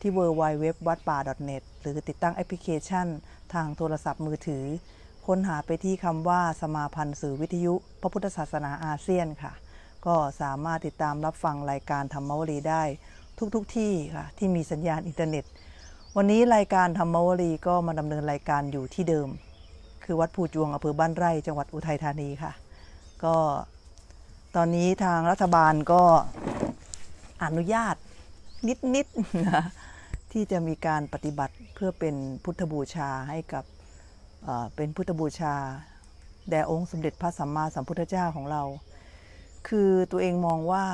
ที่ w w w วัดป่า .net หรือติดตั้งแอปพลิเคชัน ทางโทรศัพท์มือถือ ค้นหาไปที่คำว่าสมาพันธ์สื่อวิทยุพระพุทธศาสนาอาเซียนค่ะ ก็สามารถติดตามรับฟังรายการธรรมวรีได้ทุกุกที่ค่ะ ที่มีสัญญาณอินเทอร์เน็ต วันนี้รายการธรรมวรีก็มาดำเนินรายการอยู่ที่เดิม คือวัดภูจวงอำเภอบ้านไร่จังหวัดอุทัยธานีค่ะ ก็ตอนนี้ทางรัฐบาลก็อนุญาตนิดๆนนะที่จะมีการปฏิบัติเพื่อเป็นพุทธบูชาให้กับเป็นพุทธบูชาแด่องค์สมเด็จพระสัมมาสัมพุทธเจ้าของเรา คือตัวเองมองว่า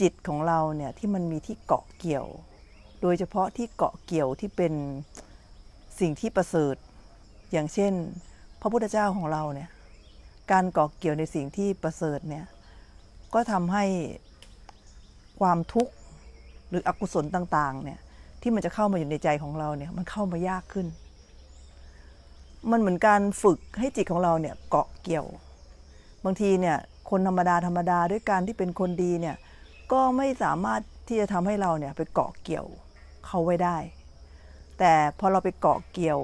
จิตของเรา เนี่ยที่มันมีที่เกาะเกี่ยว โดยเฉพาะที่เกาะเกี่ยวที่เป็นสิ่งที่ประเสริฐ อย่างเช่น พระพุทธเจ้าของเราเนี่ย การเกาะเกี่ยวในสิ่งที่ประเสริฐเนี่ย ก็ทำให้ความทุกข์หรืออกุศลต่างๆเนี่ยที่มันจะเข้ามาอยู่ในใจของเราเนี่ย มันเข้ามายากขึ้น มันเหมือนการฝึกให้จิตของเราเนี่ยเกาะเกี่ยว บางทีเนี่ย คนธรรมดาธรรมดาด้วยการที่เป็นคนดีเนี่ย ก็ไม่สามารถที่จะทำให้เราเนี่ย ไปเกาะเกี่ยวเขาไว้ได้ แต่พอเราไปเกาะเกี่ยว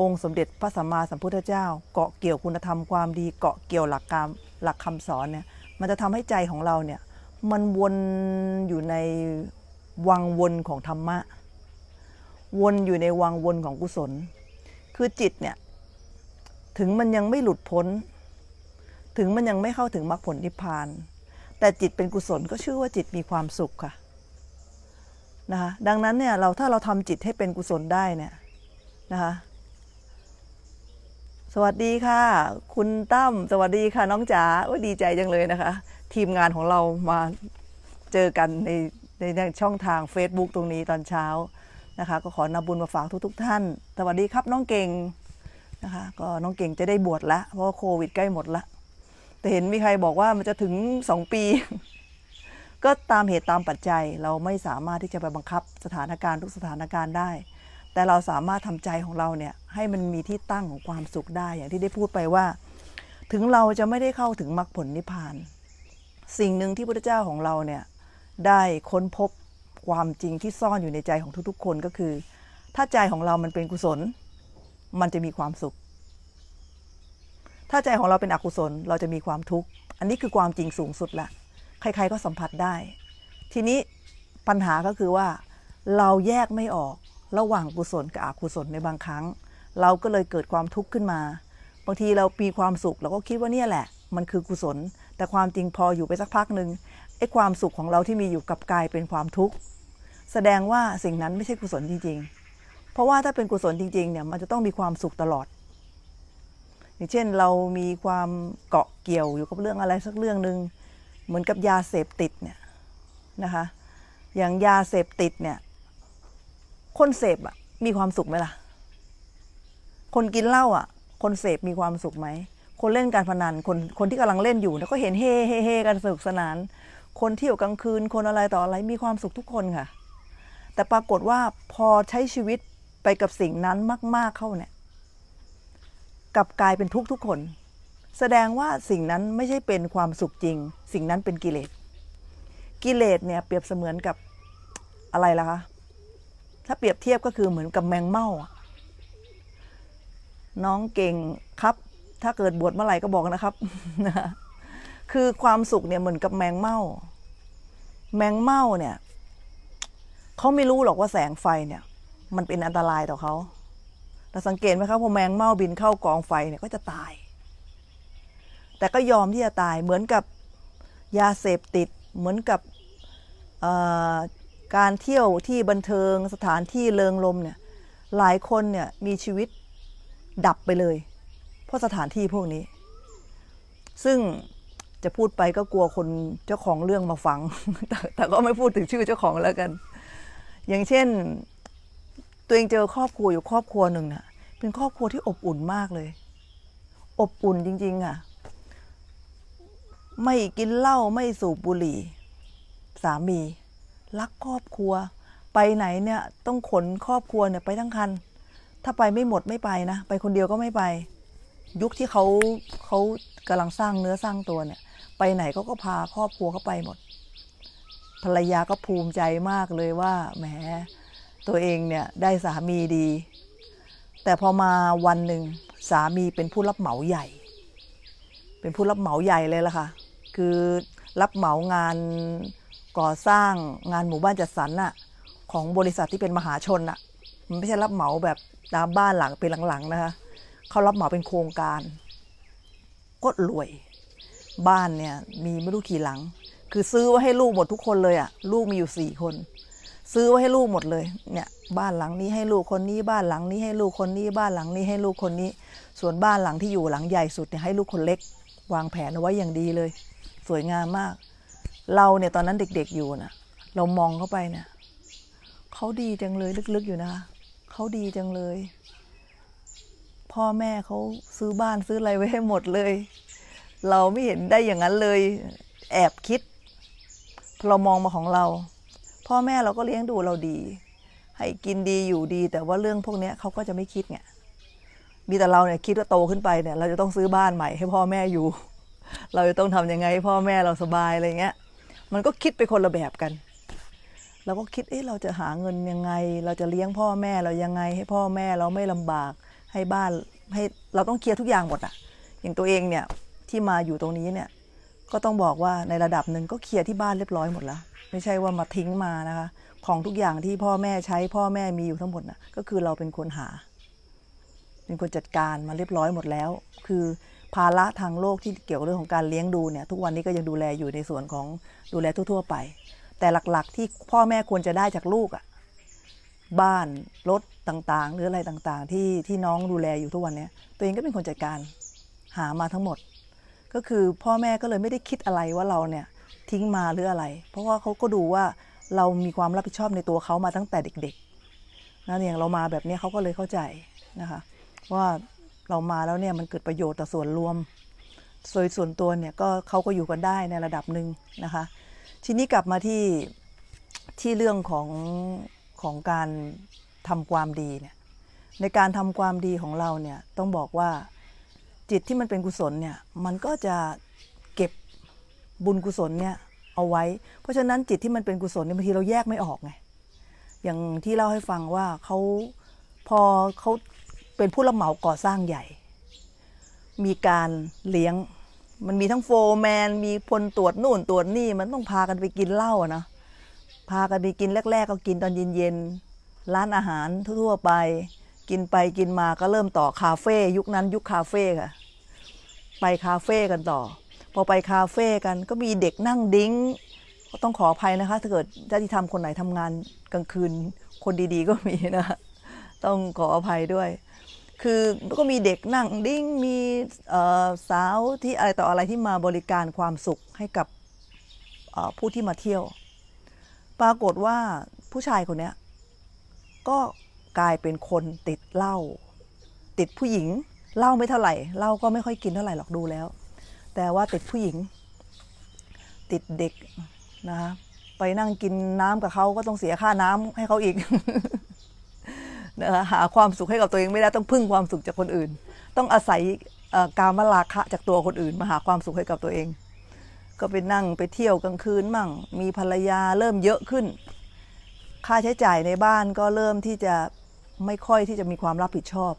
องค์สมเด็จพระสัมมาสัมพุทธเจ้า เกาะเกี่ยวคุณธรรมความดีเกาะเกี่ยวหลักการหลักคำสอนเนี่ย มันจะทำให้ใจของเราเนี่ยมันวนอยู่ในวังวนของธรรมะ วนอยู่ในวังวนของกุศล คือจิตเนี่ย ถึงมันยังไม่หลุดพ้น ถึงมันยังไม่เข้าถึงมรรคผลนิพพาน แต่จิตเป็นกุศลก็ชื่อว่าจิตมีความสุขค่ะนะคะดังนั้นเนี่ยเราถ้าเราทำจิตให้เป็นกุศลได้เนี่ยนะคะสวัสดีค่ะ คุณตั้มสวัสดีค่ะน้องจ๋าโอ้ดีใจจังเลยนะคะ ทีมงานของเรามาเจอกันในในช่องทาง Facebook ตรงนี้ตอนเช้านะคะก็ขอนำบุญมาฝากทุกๆทท่านสวัสดีครับน้องเก่งนะคะก็น้องเก่งจะได้บวชละเพราะโควิดใกล้หมดละ แต่เห็นมีใครบอกว่ามันจะถึง 2 ปี ก็ตามเหตุตามปัจจัยเราไม่สามารถที่จะไปบังคับสถานการณ์ทุกสถานการณ์ได้ แต่เราสามารถทำใจของเราเนี่ยให้มันมีที่ตั้งของความสุขได้ อย่างที่ได้พูดไปว่า ถึงเราจะไม่ได้เข้าถึงมรรคผลนิพพาน สิ่งหนึ่งที่พระเจ้าของเราเนี่ยได้ค้นพบความจริงที่ซ่อนอยู่ในใจของทุก ๆ คนก็คือ ถ้าใจของเรา มันเป็นกุศล มันจะมีความสุข ถ้าใจของเราเป็นอกุศลเราจะมีความทุกข์อันนี้คือความจริงสูงสุดละ ใคร ๆก็สัมผัสได้ ทีนี้ปัญหาก็คือว่าเราแยกไม่ออกระหว่างกุศลกับอกุศลในบางครั้ง เราก็เลยเกิดความทุกข์ขึ้นมา บางทีเรามีความสุขเราก็คิดว่าเนี่ยแหละ มันคือกุศล แต่ความจริงพออยู่ไปสักพักหนึ่งไอ้ความสุขของเราที่มีอยู่กับกายเป็นความทุกข์แสดงว่าสิ่งนั้นไม่ใช่กุศลจริงๆ เพราะว่าถ้าเป็นกุศลจริงๆเนี่ยมันจะต้องมีความสุขตลอด อย่างเช่นเรามีความเกาะเกี่ยวอยู่กับเรื่องอะไรสักเรื่องหนึ่งเหมือนกับยาเสพติดเนี่ยนะคะ อย่างยาเสพติดเนี่ยคนเสพอะมีความสุขไหมล่ะ คนกินเหล้าอ่ะคนเสพมีความสุขไหม คนเล่นการพนันคนคนที่กำลังเล่นอยู่ก็เห็นเฮ่เฮ่เฮกันสนุกสนานคนเที่ยวกลางคืนคนอะไรต่ออะไรมีความสุขทุกคนค่ะ แต่ปรากฏว่าพอใช้ชีวิตไปกับสิ่งนั้นมากๆเข้าเนี่ยกลับกลายเป็นทุกทุกคน แสดงว่าสิ่งนั้นไม่ใช่เป็นความสุขจริง สิ่งนั้นเป็นกิเลสกิเลสเนี่ยเปรียบเสมือนกับอะไรล่ะคะ ถ้าเปรียบเทียบก็คือเหมือนกับแมงเม่าน้องเก่งครับ ถ้าเกิดบวชเมื่อไหร่ก็บอกนะครับคือความสุขเนี่ยเหมือนกับแมงเม่าแมงเม่าเนี่ยเขาไม่รู้หรอกว่าแสงไฟเนี่ย มันเป็นอันตรายต่อเขา เราสังเกตไหมครับพอแมงเม่าบินเข้ากองไฟเนี่ยก็จะตาย แต่ก็ยอมที่จะตายเหมือนกับยาเสพติด เหมือนกับการเที่ยวที่บันเทิงสถานที่เลิงลมเนี่ย หลายคนเนี่ยมีชีวิตดับไปเลย เพราะสถานที่พวกนี้ ซึ่งจะพูดไปก็กลัวคนเจ้าของเรื่องมาฟังแต่แต่ก็ไม่พูดถึงชื่อเจ้าของแล้วกัน อย่างเช่น ตัวเองเจอครอบครัวอยู่ครอบครัวหนึ่งนะ่ะ เป็นครอบครัวที่อบอุ่นมากเลย อบอุ่นจริงๆอ่ะ ไม่กินเหล้าไม่สูบบุหรี่สามี รักครอบครัวไปไหนเนี่ยต้องขนครอบครัวเนี่ย ไปทั้งคัน ถ้าไปไม่หมดไม่ไปนะ ไปคนเดียวก็ไม่ไป ยุคที่เขาเขากำลังสร้างเนื้อสร้างตัวเนี่ยไปไหนเขาก็พาครอบครัวเขาไปหมด ภรรยาก็ภูมิใจมากเลยว่าแหมตัวเองเนี่ยได้สามีดี แต่พอมาวันหนึ่งสามีเป็นผู้รับเหมาใหญ่ เป็นผู้รับเหมาใหญ่เลยล่ะค่ะ คือรับเหมางานก่อสร้างงานหมู่บ้านจัดสรรน่ะของบริษัทที่เป็นมหาชนน่ะ มันไม่ใช่รับเหมาแบบตามบ้านหลังเป็นหลังๆนะคะเขารับเหมาเป็นโครงการก็รวยบ้านเนี่ย มีไม่รู้กี่หลัง คือซื้อไว้ให้ลูกหมดทุกคนเลยอะ่ะ ลูกมีอยู่สี่คน ซื้อไว้ให้ลูกหมดเลยเนี่ย บ้านหลังนี้ให้ลูกคนนี้ บ้านหลังนี้ให้ลูกคนนี้ บ้านหลังนี้ให้ลูกคนนี้ ส่วนบ้านหลังที่อยู่หลังใหญ่สุดเนี่ยให้ลูกคนเล็ก วางแผนเอาไว้อย่างดีเลย สวยงามมาก เราเนี่ยตอนนั้นเด็ก ๆอยู่นะ่ะ เรามองเข้าไปเนี่ย เขาดีจังเลยลึกๆอยู่นะคะเขาดีจังเลย พ่อแม่เขาซื้อบ้านซื้ออะไรไว้ให้หมดเลยเราไม่เห็นได้อย่างนั้นเลยแอบคิด เรามองมาของเรา พ่อแม่เราก็เลี้ยงดูเราดี ให้กินดีอยู่ดี แต่ว่าเรื่องพวกนี้เขาก็จะไม่คิดไงมีแต่เราเนี่ยคิดว่าโตขึ้นไปเนี่ย เราจะต้องซื้อบ้านใหม่ให้พ่อแม่อยู่ เราจะต้องทํำยังไงให้พ่อแม่เราสบายอะไรเงี้ย มันก็คิดไปคนละแบบกัน เราก็คิดเอ๊ะเราจะหาเงินยังไงเราจะเลี้ยงพ่อแม่เรายังไงให้พ่อแม่เราไม่ลำบากให้บ้านให้เราต้องเคลียร์ทุกอย่างหมดอะอย่างตัวเองเนี่ยที่มาอยู่ตรงนี้เนี่ย ก็ต้องบอกว่าในระดับหนึ่งก็เคลียร์ที่บ้านเรียบร้อยหมดแล้ว ไม่ใช่ว่ามาทิ้งมานะคะ ของทุกอย่างที่พ่อแม่ใช้พ่อแม่มีอยู่ทั้งหมดนะ่ะก็คือเราเป็นคนหา เป็นคนจัดการมาเรียบร้อยหมดแล้ว คือภาระทางโลกที่เกี่ยวกับเรื่องของการเลี้ยงดูเนี่ย ทุกวันนี้ก็ยังดูแลอยู่ในส่วนของดูแลทั่ว ๆ ไป แต่หลักๆ ที่พ่อแม่ควรจะได้จากลูกอะ่ะ บ้านรถต่างๆ หรืออะไรต่าง ๆ ที่ที่น้องดูแลอยู่ทุกวันนี้ตัวเองก็เป็นคนจัดการหามาทั้งหมดก็คือพ่อแม่ก็เลยไม่ได้คิดอะไรว่าเราเนี่ยทิ้งมาหรืออะไร เพราะว่าเขาก็ดูว่าเรามีความรับผิดชอบในตัวเขามาตั้งแต่เด็กๆนะอย่างเรามาแบบนี้เขาก็เลยเข้าใจนะคะว่าเรามาแล้วเนี่ยมันเกิดประโยชน์ต่อส่วนรวมโดยส่วนตัวเนี่ยก็เขาก็อยู่กันได้ในระดับหนึ่งนะคะ ทีนี้กลับมาที่ที่เรื่องของ ของการทำความดีเนี่ยในการทำความดีของเราเนี่ยต้องบอกว่าจิตที่มันเป็นกุศลเนี่ย มันก็จะเก็บบุญกุศลเนี่ยเอาไว้ เพราะฉะนั้นจิตที่มันเป็นกุศลเนี่ยบางทีเราแยกไม่ออกไงอย่างที่เล่าให้ฟังว่าเขาพอเขาเป็นผู้รับเหมาก่อสร้างใหญ่ มีการเลี้ยง มันมีทั้งโฟร์แมน มีพลตรวจนู่นตรวจนี่มันต้องพากันไปกินเหล้าอะนะพากันไปกินแรก ๆก็กินตอนเย็นๆร้านอาหารทั่วๆไปกินไปกินมาก็เริ่มต่อคาเฟ่ยุคนั้นยุคคาเฟ่ค่ะ ไปคาเฟ่กันต่อ พอไปคาเฟ่กัน ก็มีเด็กนั่งดิ้งต้องขออภัยนะคะถ้าเกิด้าทิธรรมคนไหนทำงานกลางคืน คนดี ๆ ก็มีนะต้องขออภัยด้วย คือก็มีเด็กนั่งดิ้ง มีสาวที่อะไรต่ออะไรที่มาบริการความสุขให้กับผู้ที่มาเที่ยว ปรากฏว่าผู้ชายคนนี้ก็กลายเป็นคนติดเหล้าติดผู้หญิงเหล้าไม่เท่าไหร่เหล้าก็ไม่ค่อยกินเท่าไหร่หรอกดูแล้ว แต่ว่าติดผู้หญิง ติดเด็กนะคะไปนั่งกินน้ำกับเขาก็ต้องเสียค่าน้ำให้เขาอีกนะคะหาความสุขให้กับตัวเองไม่ได้ต้องพึ่งความสุขจากคนอื่น ต้องอาศัยการมาลาคะจากตัวคนอื่น มาหาความสุขให้กับตัวเอง ก็ไปนั่งไปเที่ยวกลางคืนมั่ง มีภรรยาเริ่มเยอะขึ้น ค่าใช้จ่ายในบ้านก็เริ่มที่จะไม่ค่อยที่จะมีความรับผิดชอบ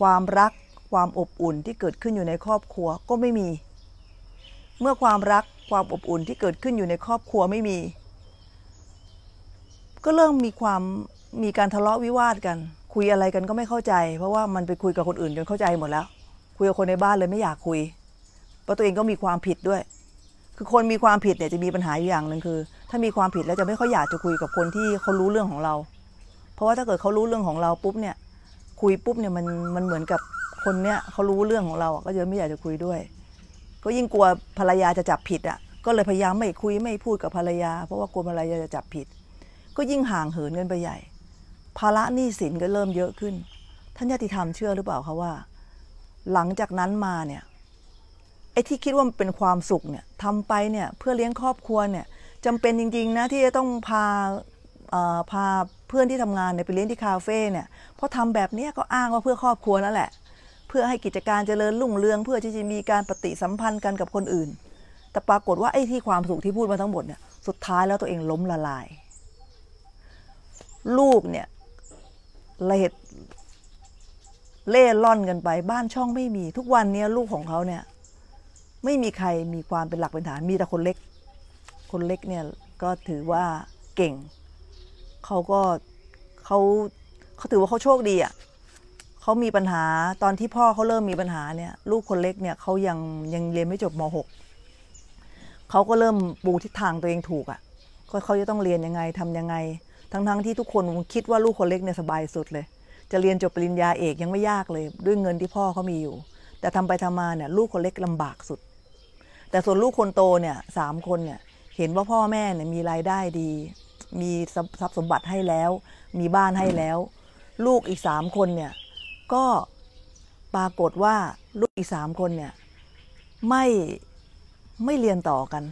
ความรักความอบอุ่นที่เกิดขึ้นอยู่ในครอบครัวก็ไม่มี เมื่อความรักความอบอุ่นที่เกิดขึ้นอยู่ในครอบครัวไม่มี ก็เริ่มมีความมีการทะเลาะวิวาทกัน คุยอะไรกันก็ไม่เข้าใจ เพราะว่ามันไปคุยกับคนอื่นจนเข้าใจหมดแล้ว คุยกับคนในบ้านเลยไม่อยากคุยเพราะตัวเองก็มีความผิดด้วย คือคนมีความผิดเนี่ยจะมีปัญหาอยู่อย่างหนึ่งคือ ถ้ามีความผิดแล้วจะไม่ค่อยอยากจะคุยกับคนที่เขารู้เรื่องของเราราะว่าถ้าเกิดเขารู้เรื่องของเราปุ๊บเนี่ยคุยปุ๊บเนี่ยมันมันเหมือนกับคนเนี้ยเขารู้เรื่องของเราก็จะไม่อยากจะคุยด้วย ก็ยิ่งกลัวภรรยาจะจับผิดอ่ะก็เลยพยายามไม่คุยไม่พูดกับภรรยา เพราะว่ากลัวภรรยาจะจับผิด ก็ยิ่งห่างเหินกันไปใหญ่ ภาระหนี้สินก็เริ่มเยอะขึ้น ท่านญาติธรรมเชื่อหรือเปล่าคะว่า หลังจากนั้นมาเนี่ยไอ้ที่คิดว่ามันเป็นความสุขเนี่ยทำไปเนี่ยเพื่อเลี้ยงครอบครัวเนี่ยจำเป็นจริงๆนะที่จะต้องพาพาเพื่อนที่ทำงานเนี่ยไปเลี้ยงที่คาเฟ่เนี่ย พอทำแบบนี้ก็อ้างว่าเพื่อครอบครัวนั่นแหละ เพื่อให้กิจการเจริญรุ่งเรืองเพื่อที่จะมีการปฏิสัมพันธ์กันกับคนอื่น แต่ปรากฏว่า ไอ้ที่ความสุขที่พูดมาทั้งหมด เนี่ย สุดท้ายแล้วตัวเอง ล้มละลาย ลูกเนี่ยละเหตเล่ล่อนกันไป บ้านช่องไม่มี ทุกวันนี้ลูกของเขาเนี่ย ไม่มีใครมีความเป็นหลักเป็นฐาน มีแต่คนเล็ก คนเล็กเนี่ยก็ถือว่าเก่งเขาก็เขาเขาถือว่าเขาโชคดีอ่ะเขามีปัญหาตอนที่พ่อเขาเริ่มมีปัญหาเนี่ย ลูกคนเล็กเนี่ยเขายังยังเรียนไม่จบม .6 เขาก็เริ่มปูทิศทางตัวเองถูกอ่ะก็เขาจะต้องเรียนยังไงทํำยังไง ทั้งทั้งที่ทุกคนคิดว่าลูกคนเล็กเนี่ยสบายสุดเลย จะเรียนจบปริญญาเอกยังไม่ยากเลย ด้วยเงินที่พ่อเขามีอยู่ แต่ทำไปทำมาเนี่ย ลูกคนเล็กลำบากสุด แต่ส่วนลูกคนโตเนี่ยสามคนเนี่ย เห็นว่าพ่อแม่เนี่ยมีรายได้ดีมีทรัพย์สมบัติให้แล้ว มีบ้านให้แล้ว ลูกอีกสามคนเนี่ย ก็ปรากฏว่าลูกอีกสามคนเนี่ย ไม่ไม่เรียนต่อกัน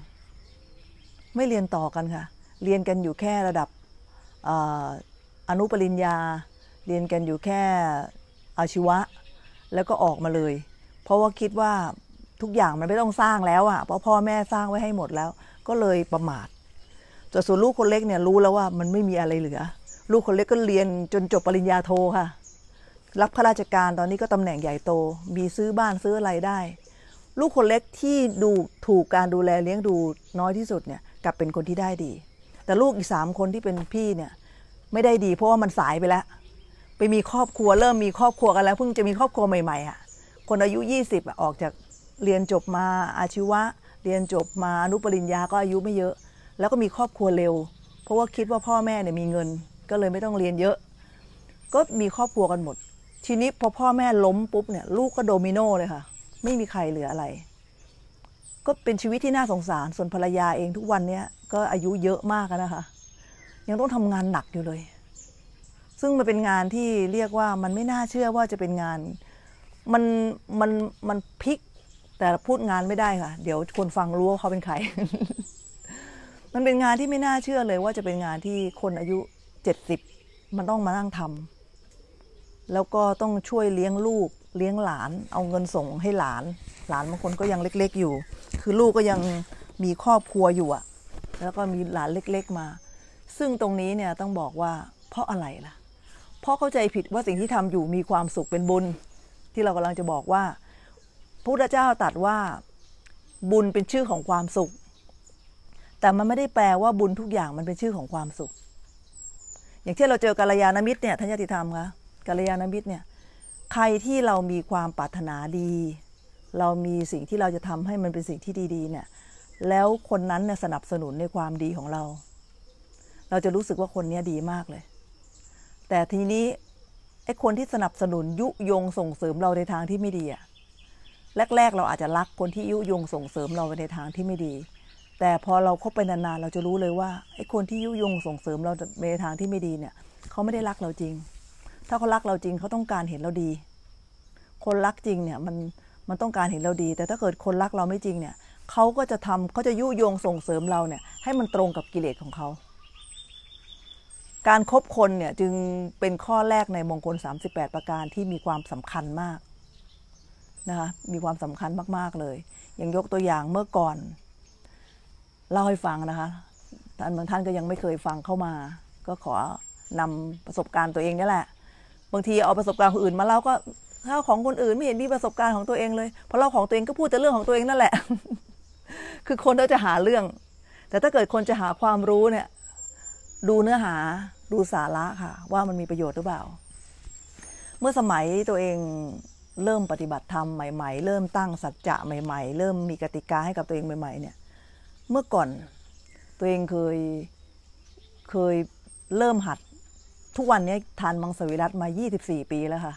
ไม่เรียนต่อกันค่ะ เรียนกันอยู่แค่ระดับอนุปริญญา เรียนกันอยู่แค่อาชีวะแล้วก็ออกมาเลย เพราะว่าคิดว่าทุกอย่างมันไม่ต้องสร้างแล้วอะ่ะเพราะพ่อแม่สร้างไว้ให้หมดแล้ว ก็เลยประมาทแต่ส่วนลูกคนเล็กเนี่ยรู้แล้วว่ามันไม่มีอะไรเหลือ ลูกคนเล็กก็เรียนจนจบปริญญาโทค่ะ รับข้าราชการตอนนี้ก็ตำแหน่งใหญ่โตมีซื้อบ้านซื้ออะไรได้ ลูกคนเล็กที่ดูถูกการดูแลเลี้ยงดูน้อยที่สุดเนี่ย กลับเป็นคนที่ได้ดี แต่ลูกอีกสามคนที่เป็นพี่เนี่ย ไม่ได้ดีเพราะว่ามันสายไปแล้ว ไปมีครอบครัวเริ่มมีครอบครัวกันแล้วเพิ่งจะมีครอบครัวใหม่ๆอ่ะคนอายุ 20ออกจากเรียนจบมาอาชีวะเรียนจบมาอนุปริญญาก็อายุไม่เยอะแล้วก็มีครอบครัวเร็ว เพราะว่าคิดว่าพ่อแม่เนี่ยมีเงิน ก็เลยไม่ต้องเรียนเยอะ ก็มีครอบครัวกันหมด ทีนี้พอพ่อแม่ล้มปุ๊บ เนี่ย ลูกก็โดมิโนเลยค่ะ ไม่มีใครเหลืออะไร ก็เป็นชีวิตที่น่าสงสาร ส่วนภรรยาเองทุกวันเนี่ย ก็อายุเยอะมากนะคะ ยังต้องทำงานหนักอยู่เลย ซึ่งมันเป็นงานที่เรียกว่ามันไม่น่าเชื่อว่าจะเป็นงาน มัน มัน มันพลิก แต่พูดงานไม่ได้ค่ะ เดี๋ยวคนฟังรู้ว่าเขาเป็นใครมันเป็นงานที่ไม่น่าเชื่อเลยว่าจะเป็นงานที่คนอายุเจ็ดสิบมันต้องมานั่งทำแล้วก็ต้องช่วยเลี้ยงลูกเลี้ยงหลาน เอาเงินส่งให้หลาน หลานบางคนก็ยังเล็กๆอยู่ คือลูกก็ยังมีครอบครัวอยู่อะแล้วก็มีหลานเล็กๆมา ซึ่งตรงนี้เนี่ยต้องบอกว่าเพราะอะไรล่ะ เพราะเข้าใจผิดว่าสิ่งที่ทำอยู่มีความสุขเป็นบุญ ที่เรากำลังจะบอกว่าพระพุทธเจ้าตรัสว่าบุญเป็นชื่อของความสุขแต่มันไม่ได้แปลว่าบุญทุกอย่างมันเป็นชื่อของความสุข อย่างเช่นเราเจอกัลยาณมิตรเนี่ยทัญญติธรรมคะกัลยาณมิตรเนี่ย ใครที่เรามีความปรารถนาดี เรามีสิ่งที่เราจะทำให้มันเป็นสิ่งที่ดีๆ เนี่ย แล้วคนนั้นเนี่ยสนับสนุนในความดีของเรา เราจะรู้สึกว่าคนนี้ดีมากเลย แต่ทีนี้ไอ้คนที่สนับสนุนยุยงส่งเสริมเราในทางที่ไม่ดีอะแรกๆเราอาจจะรักคนที่ยุยงส่งเสริมเราไปในทางที่ไม่ดีแต่พอเราเข้าไปนาน ๆ เราจะรู้เลยว่าไอ้คนที่ยุยง ส่งเสริมเราในทางที่ไม่ดีเนี่ย เขาไม่ได้รักเราจริง ถ้าเขารักเราจริง เขาต้องการเห็นเราดี คนรักจริงเนี่ยมันมันต้องการเห็นเราดี แต่ถ้าเกิดคนรักเราไม่จริง เนี่ยเขาก็จะทำเขาจะยุยงส่งเสริมเราเนี่ย ให้มันตรงกับกิเลสของเขาการครบคนเนี่ยจึงเป็นข้อแรกในมงคล38ประการที่มีความสำคัญมาก นะคะมีความสำคัญมากๆเลย อย่างยกตัวอย่างเมื่อก่อนเล่าให้ฟังนะคะท่านบางท่านก็ยังไม่เคยฟังเข้ามา ก็ขอนำประสบการณ์ตัวเองนี่แหละ บางทีเอาประสบการณ์คนอื่น มาเล่าก็เล่าของคนอื่นไม่เห็นมีประสบการณ์ของตัวเองเลยพอเล่าของตัวเองก็พูดแต่เรื่องของตัวเองนั่นแหละ คือคนเราจะหาเรื่อง แต่ถ้าเกิดคนจะหาความรู้เนี่ย ดูเนื้อหา ดูสาระค่ะ ว่ามันมีประโยชน์หรือเปล่า เมื่อสมัยตัวเองเริ่มปฏิบัติธรรมใหม่ๆ เริ่มตั้งสัจจะใหม่ๆ เริ่มมีกติกาให้กับตัวเองใหม่ๆเนี่ยเมื่อก่อน ตัวเองเคยเคยเริ่มหัด ทุกวันนี้ ทานมังสวิรัตมา 24 ปีแล้วค่ะ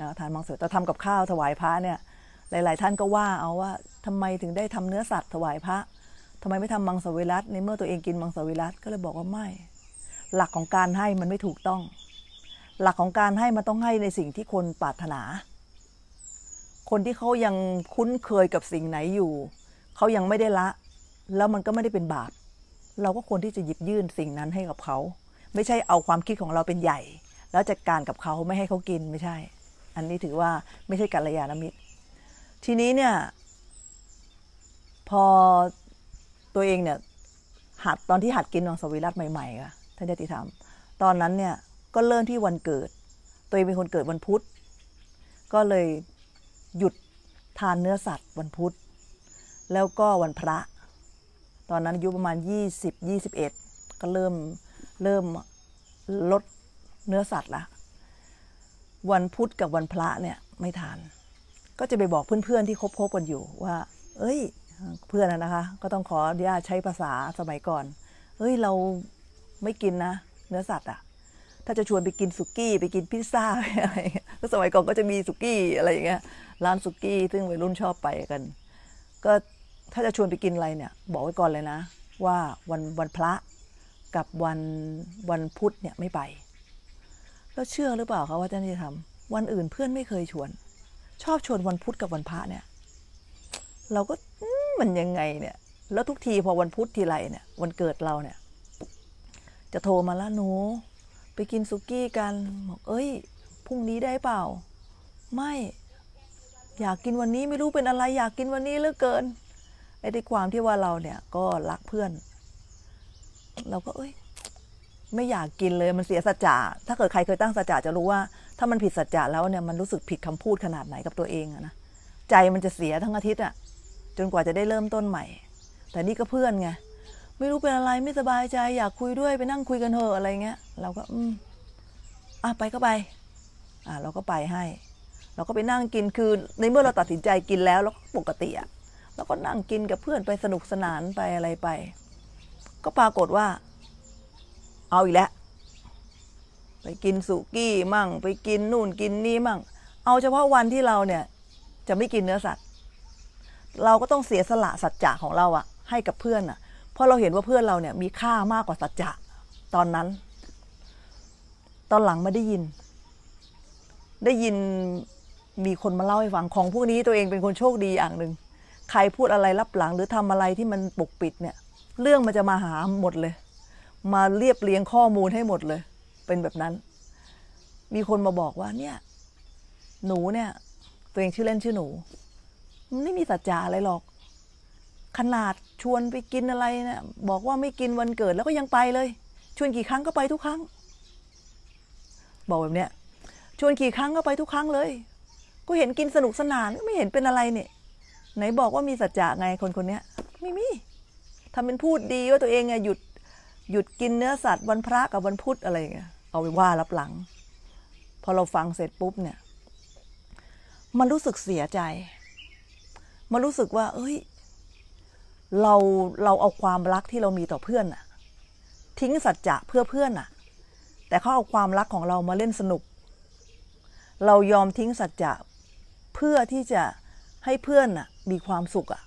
นะทานมังสวิรัตแต่ทำกับข้าวถวายพระเนี่ย หลาย ๆ ท่านก็ว่าเอาว่า ทำไมถึงได้ทำเนื้อสัตว์ถวายพระทำไมไม่ทำมังสวิรัตในเมื่อตัวเองกินมังสวิรัตก็เลยบอกว่าไม่ หลักของการให้มันไม่ถูกต้อง หลักของการให้มันต้องให้ในสิ่งที่คนปรารถนา คนที่เขายังคุ้นเคยกับสิ่งไหนอยู่ เขายังไม่ได้ละแล้วมันก็ไม่ได้เป็นบาป เราก็ควรที่จะหยิบยื่นสิ่งนั้นให้กับเขา ไม่ใช่เอาความคิดของเราเป็นใหญ่ แล้วจัดการกับเขาไม่ให้เขากินไม่ใช่ อันนี้ถือว่าไม่ใช่กัลยาณมิตร ทีนี้เนี่ย พอตัวเองเนี่ย หัดตอนที่หัดกินนองสวิรัตใหม่ๆค่ะ ท่านยติธรรม ตอนนั้นเนี่ยก็เริ่มที่วันเกิด ตัวเองเป็นคนเกิดวันพุธ ก็เลยหยุดทานเนื้อสัตว์วันพุธ แล้วก็วันพระตอนนั้นอายุประมาณ 20 21 ก็เริ่มเริ่มลดเนื้อสัตว์ละ วันพุธกับวันพระเนี่ยไม่ทาน ก็จะไปบอกเพื่อนๆที่คบคบกันอยู่ว่า เอ้ยเพื่อนนะคะ ก็ต้องขออนุญาตใช้ภาษาสมัยก่อน เอ้ยเราไม่กินนะ เนื้อสัตว์อะถ้าจะชวนไปกินสุกี้ไปกินพิซซ่าอะไรก็สมัยก่อนก็จะมีสุกี้อะไรอย่างเงี้ยร้านสุกี้ซึ่งวัยรุ่นชอบไปกัน ก็ถ้าจะชวนไปกินอะไรเนี่ยบอกไว้ก่อนเลยนะ ว่าวันวันพระกับวันวันพุธเนี่ยไม่ไป แล้วเชื่อหรือเปล่าคะว่าจะาหน้ท่ทำวันอื่นเพื่อนไม่เคยชวน ชอบชวนวันพุธกับวันพระเนี่ย เราก็มันยังไงเนี่ย แล้วทุกทีพอวันพุธทีไรเนี่ยวันเกิดเราเนี่ย จะโทรมาละหนูไปกินสุกี้กันบอกเอ้ยพรุ่งนี้ได้เปล่า ไม่อยากกินวันนี้ไม่รู้เป็นอะไร อยากกินวันนี้เหลือเกินไอ้ด้วยความที่ว่าเราเนี่ย ก็รักเพื่อน เราก็เอ้ยไม่อยากกินเลย มันเสียสัจจะถ้าเกิดใครเคยตั้งสัจจะจะรู้ว่าถ้ามันผิดสัจจะแล้วเนี่ยมันรู้สึกผิดคำพูดขนาดไหนกับตัวเองอะนะใจมันจะเสียทั้งอาทิตย์อะจนกว่าจะได้เริ่มต้นใหม่ แต่นี่ก็เพื่อนไงไม่รู้เป็นอะไรไม่สบายใจอยากคุยด้วยไปนั่งคุยกันเถอะอะไรเงี้ยเราก็อืมอ่ะไปก็ไป อ่ะเราก็ไปให้ เราก็ไปนั่งกินคือในเมื่อเราตัดสินใจกินแล้วแล้วปกติอะแล้วก็นั่งกินกับเพื่อนไปสนุกสนานไปอะไรไป ก็ปรากฏว่า เอาอีกแล้วไปกินสุกี้มั่ง ไปกินนู่นกินนี่มั่ง เอาเฉพาะวันที่เราเนี่ย จะไม่กินเนื้อสัตว์ เราก็ต้องเสียสละสัจจะของเราอะให้กับเพื่อนอะเพราะเราเห็นว่าเพื่อนเราเนี่ย มีค่ามากกว่าสัจจะตอนนั้น ตอนหลังไม่ได้ยิน ได้ยินมีคนมาเล่าให้ฟังของพวกนี้ตัวเองเป็นคนโชคดีอย่างหนึ่งใครพูดอะไรรับหลังหรือทำอะไรที่มันปกปิดเนี่ย เรื่องมันจะมาหาหมดเลย มาเรียบ เรียงข้อมูลให้หมดเลย เป็นแบบนั้น มีคนมาบอกว่า เนี่ย หนูเนี่ย ตัวเองชื่อเล่นชื่อหนูมันไม่มีสัจจาอะไร หรอก ขนาดชวนไปกินอะไรเนะบอกว่าไม่กินวันเกิดแล้วก็ยังไปเลย ชวนกี่ครั้งก็ไปทุกครั้ง บอกแบบเนี้ยชวนกี่ครั้งก็ไปทุกครั้งเลย ก็เห็นกินสนุกสนานก็ไม่เห็นเป็นอะไรเนี่ยไหนบอกว่ามีสัจจะไง คนคนนี้ไม่มี ทำเป็นพูดดีว่าตัวเองไงหยุดหยุดกินเนื้อสัตว์วันพระกับวัน พุธอะไรเงี้ยเอาไปว่ารับหลัง พอเราฟังเสร็จปุ๊บเนี่ยมัน รู้สึกเสียใจมันรู้สึกว่า เอ้ย เราเราเอาความรักที่เรามีต่อเพื่อนอะทิ้งสัจจะเพื่อเพื่อนอะแต่เขาเอาความรักของเรามาเล่นสนุก เรายอมทิ้งสัจจะเพื่อที่จะให้เพื่อนอะมีความสุขอะ่ะ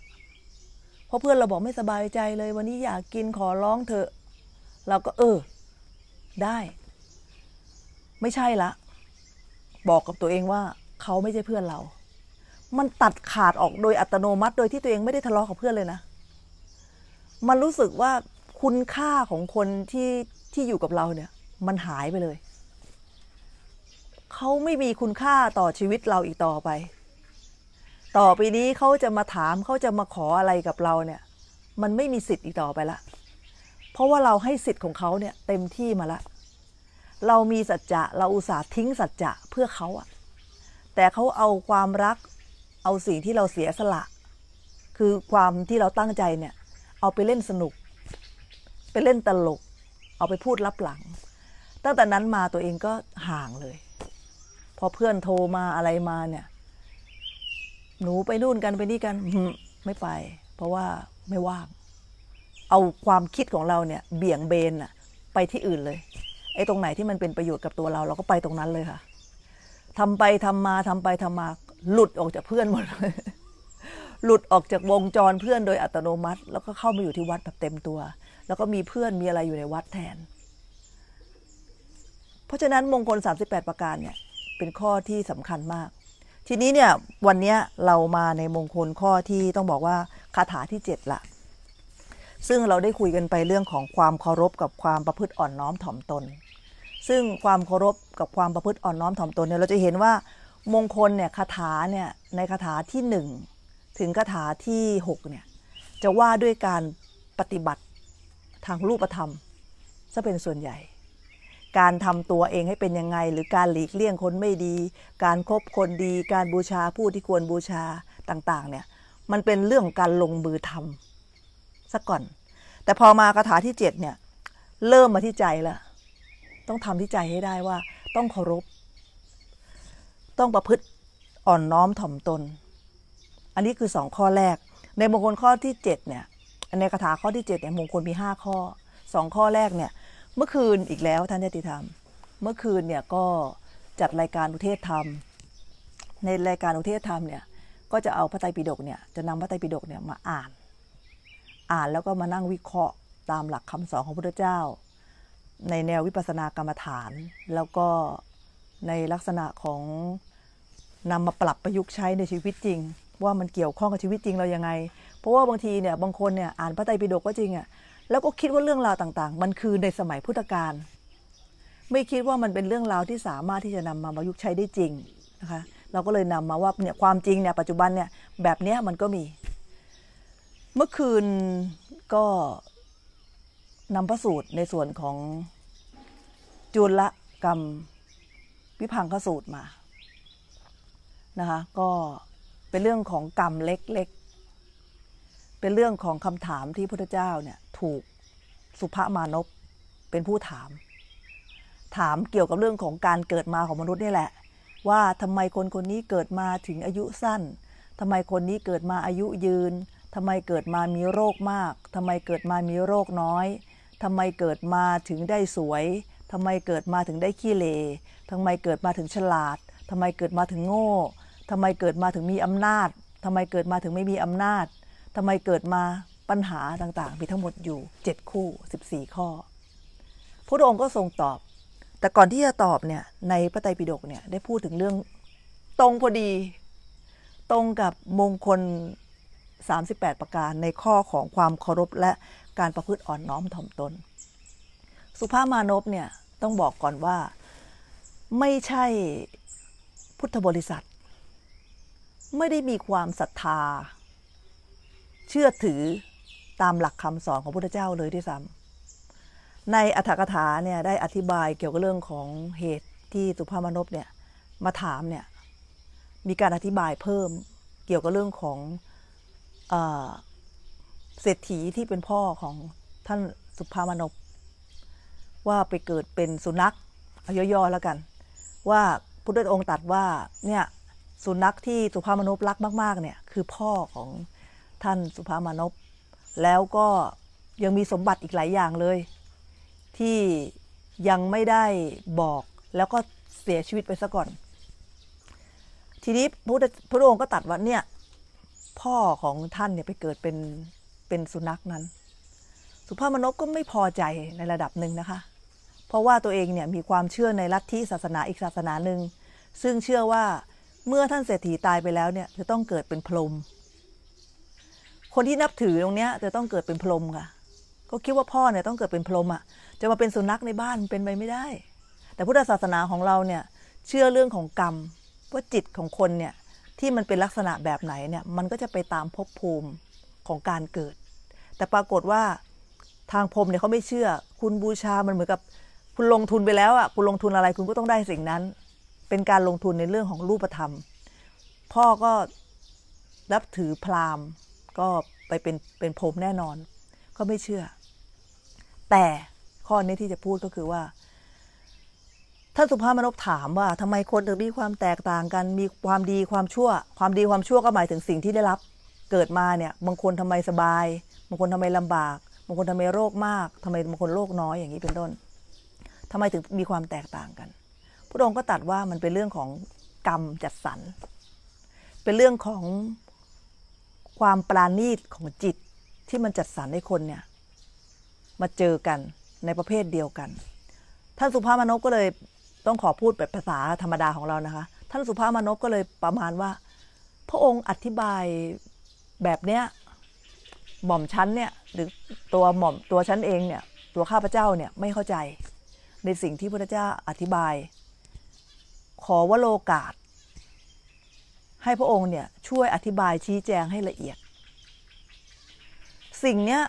เพราะเพื่อนเราบอกไม่สบายใจเลยวันนี้อยากกินขอร้องเถอะ เราก็เออ ได้ ไม่ใช่ละ บอกกับตัวเองว่าเขาไม่ใช่เพื่อนเรา มันตัดขาดออกโดยอัตโนมัติ โดยที่ตัวเองไม่ได้ทะเลาะกับเพื่อนเลยนะ มันรู้สึกว่าคุณค่าของคนที่ที่อยู่กับเราเนี่ย มันหายไปเลย เขาไม่มีคุณค่าต่อชีวิตเราอีกต่อไปต่อไปนี้เขาจะมาถามเขาจะมาขออะไรกับเราเนี่ย มันไม่มีสิทธิ์อีกต่อไปละเพราะว่าเราให้สิทธิ์ของเขาเนี่ยเต็มที่มาละ เรามีสัจจะเราอุตส่าห์ทิ้งสัจจะเพื่อเขาอะแต่เขาเอาความรัก เอาสิ่งที่เราเสียสละ คือความที่เราตั้งใจเนี่ย เอาไปเล่นสนุก ไปเล่นตลก เอาไปพูดรับหลัง ตั้งแต่นั้นมาตัวเองก็ห่างเลย พอเพื่อนโทรมาอะไรมาเนี่ยหนูไปนู่นกันไปนี่กันไม่ไป เพราะว่าไม่ว่าง เอาความคิดของเราเนี่ย เบี่ยงเบนอะไปที่อื่นเลยไอ้ตรงไหนที่มันเป็นประโยชน์กับตัวเราเราก็ไปตรงนั้นเลยค่ะทำไปทำมาทำไปทำมาหลุดออกจากเพื่อนหมดเลย หลุดออกจากวงจรเพื่อนโดยอัตโนมัติ แล้วก็เข้ามาอยู่ที่วัดแบบเต็มตัว แล้วก็มีเพื่อนมีอะไรอยู่ในวัดแทน เพราะฉะนั้นมงคล38ประการเนี่ย เป็นข้อที่สำคัญมากทีนี้เนี่ย วันนี้เรามาในมงคลข้อที่ต้องบอกว่าคาถาที่ 7ละซึ่งเราได้คุยกันไปเรื่องของความเคารพกับความประพฤติอ่อนน้อมถ่อมตน ซึ่งความเคารพกับความประพฤติอ่อนน้อมถ่อมตนเนี่ยเราจะเห็นว่ามงคลเนี่ยคาถาเนี่ยในคาถาที่ 1 ถึงคาถาที่6เนี่ยจะว่าด้วยการปฏิบัติทางรูปธรรมจะเป็นส่วนใหญ่การทำตัวเองให้เป็นยังไง หรือการหลีกเลี่ยงคนไม่ดี การครบคนดี การบูชาผู้ที่ควรบูชาต่าง ๆ เนี่ย มันเป็นเรื่องการลงมือทำซะก่อน แต่พอมาคาถาที่เจ็ดเนี่ยเริ่มมาที่ใจละต้องทำที่ใจให้ได้ว่า ต้องเคารพต้องประพฤติอ่อนน้อมถ่อมตน อันนี้คือสองข้อแรก ในมงคลข้อที่เจ็ดเนี่ยในคาถาข้อที่เจ็ดเนี่ยมงคลมีห้าข้อสองข้อแรกเนี่ยเมื่อคืนอีกแล้วท่านยติธรรม เมื่อคืนเนี่ย ก็จัดรายการอุเทศธรรม ในรายการอุเทศธรรมเนี่ย ก็จะเอาพระไตรปิฎกเนี่ย จะนำพระไตรปิฎกเนี่ยมาอ่าน อ่านแล้วก็มานั่งวิเคราะห์ตามหลักคำสอนของพระพุทธเจ้า ในแนววิปัสสนากรรมฐาน แล้วก็ในลักษณะของนำมาปรับประยุกต์ใช้ในชีวิตจริง ว่ามันเกี่ยวข้องกับชีวิตจริงเรายังไง เพราะว่าบางทีเนี่ยบางคนเนี่ยอ่านพระไตรปิฎกก็จริงอ่ะแล้วก็คิดว่าเรื่องราวต่างๆ มันคือในสมัยพุทธกาลไม่คิดว่ามันเป็นเรื่องราวที่สามารถที่จะนำมาประยุกต์ใช้ได้จริงนะคะเราก็เลยนำมาว่าเนี่ยความจริงเนี่ยปัจจุบันเนี่ยแบบเนี้ยมันก็มี เมื่อคืนก็นำพระสูตรในส่วนของจุลกรรมวิพังคสูตรมานะคะก็เป็นเรื่องของกรรมเล็กเป็นเรื่องของคำถามที่พระเจ้าเนี่ยถูกสุภมานพเป็นผู้ถาม ถามเกี่ยวกับเรื่องของการเกิดมาของมนุษย์นี่แหละ ว่าทำไมคนคนนี้เกิดมาถึงอายุสั้นทำไมคนนี้เกิดมาอายุยืนทำไมเกิดมามีโรคมากทำไมเกิดมามีโรคน้อยทำไมเกิดมาถึงได้สวยทำไมเกิดมาถึงได้ขี้เลทำไมเกิดมาถึงฉลาดทำไมเกิดมาถึงโง่ทำไมเกิดมาถึงมีอำนาจทำไมเกิดมาถึงไม่มีอำนาจทำไมเกิดมาปัญหาต่างๆ มีทั้งหมดอยู่ 7 คู่ 14 ข้อพระองค์ก็ทรงตอบ แต่ก่อนที่จะตอบเนี่ยในพระไตรปิฎกเนี่ยได้พูดถึงเรื่องตรงพอดี ตรงกับมงคล 38 ประการในข้อของความเคารพและการประพฤติอ่อนน้อมถ่อมตน สุภาพมานพเนี่ยต้องบอกก่อนว่าไม่ใช่พุทธบริษัท ไม่ได้มีความศรัทธาเชื่อถือตามหลักคำสอนของพระพุทธเจ้าเลยที่ซ้าในอัธกถาเนี่ยได้อธิบายเกี่ยวกับเรื่องของเหตุที่สุภามนพเนี่ย มาถามเนี่ย มีการอธิบายเพิ่มเกี่ยวกับเรื่องของเศรษฐีที่เป็นพ่อของท่านสุภามนพว่าไปเกิดเป็นสุนัขอาย่อๆแล้วกัน ว่าพุทธองค์ตัดว่า เนี่ย สุนัขที่สุภามนพรักมากๆเนี่ย คือพ่อของท่านสุภามานพแล้วก็ยังมีสมบัติอีกหลายอย่างเลย ที่ยังไม่ได้บอกแล้วก็เสียชีวิต ไป ซะ ก่อน ทีนี้ พระพระองค์ก็ตัด ว่า เนี่ย พ่อของท่าน เนี่ย ไปเกิด เป็น เป็น สุนัขนั้น สุภาพมนพก็ไม่พอใจในระดับหนึ่งนะคะ เพราะว่าตัวเอง เนี่ย มีความเชื่อในลัทธิศาสนาอีกศาสนาหนึ่งซึ่งเชื่อว่าเมื่อท่านเศรษฐีตายไปแล้วเนี่ยจะต้องเกิดเป็นพรหมคนที่นับถือตรงเนี้ยจะต้องเกิดเป็นพรหมค่ะ ก็คิดว่าพ่อเนี่ย ต้องเกิดเป็นพรหมอ่ะ จะมาเป็นสุนัขในบ้าน เป็นไปไม่ได้ แต่พุทธศาสนาของเราเนี่ยเชื่อเรื่องของกรรม ว่าจิตของคนเนี่ย ที่มันเป็นลักษณะแบบไหนเนี่ย มันก็จะไปตามภพภูมิของการเกิด แต่ปรากฏว่าทางพรมเนี่ยเขาไม่เชื่อคุณบูชา มันเหมือนกับคุณลงทุนไปแล้วอ่ะคุณลงทุนอะไรคุณก็ต้องได้สิ่งนั้น เป็นการลงทุนในเรื่องของรูปธรรม พ่อก็รับถือพราหมณ์ก็ไปเป็นเป็นพรมแน่นอน ก็ไม่เชื่อ แต่ข้อนี้ที่จะพูดก็คือว่า ถ้าสุภาพมน์ถามว่าทำไมคนถึงมีความแตกต่างกัน มีความดีความชั่ว ความดีความชั่วก็หมายถึงสิ่งที่ได้รับ เกิดมาเนี่ยบางคนทำไมสบายบางคนทำไมลำบากบางคนทำไมโรคมาก ทำไมบางคนโรคน้อยอย่างนี้เป็นต้น ทำไมถึงมีความแตกต่างกันพระองค์ก็ตัดว่ามันเป็นเรื่องของกรรมจัดสรรเป็นเรื่องของความปราณีตของจิตที่มันจัดสรรให้คนเนี่ย มาเจอกันในประเภทเดียวกัน ท่านสุภาพมนพก็เลยต้องขอพูดแบบภาษาธรรมดาของเรานะคะท่านสุภาพมนพก็เลยประมาณว่า พระองค์อธิบายแบบเนี้ยหม่อมชั้นเนี่ยหรือตัวหม่อมตัวชั้นเองเนี่ยตัวข้าพเจ้าเนี่ยไม่เข้าใจในสิ่งที่พระเจ้าอธิบายขอว่าโลกาสให้พระองค์เนี่ยช่วยอธิบายชี้แจงให้ละเอียด สิ่งเนี้ย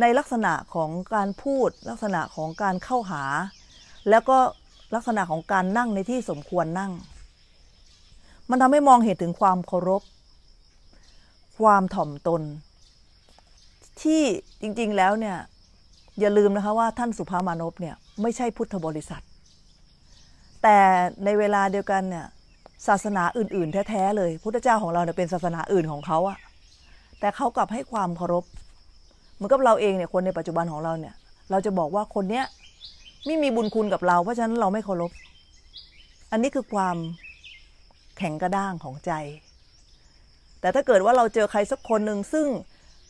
ในลักษณะของการพูดลักษณะของการเข้าหา แล้วก็ลักษณะของการนั่งในที่สมควรนั่ง มันทำให้มองเห็นถึงความเคารพ ความถ่อมตน ที่จริงๆแล้วเนี่ยอย่าลืมนะคะ ว่าท่านสุภามานพเนี่ยไม่ใช่พุทธบริษัท แต่ในเวลาเดียวกันเนี่ยศาสนาอื่น ๆ แท้ ๆ เลย พุทธเจ้าของเราเนี่ยเป็นศาสนาอื่นของเขาอะแต่เขากลับให้ความเคารพเหมือนกับเราเองเนี่ยคนในปัจจุบันของเราเนี่ยเราจะบอกว่าคนเนี้ยไม่มีบุญคุณกับเรา เพราะฉะนั้นเราไม่เคารพ อันนี้คือความแข็งกระด้างของใจ แต่ถ้าเกิดว่าเราเจอใครสักคนหนึ่งซึ่ง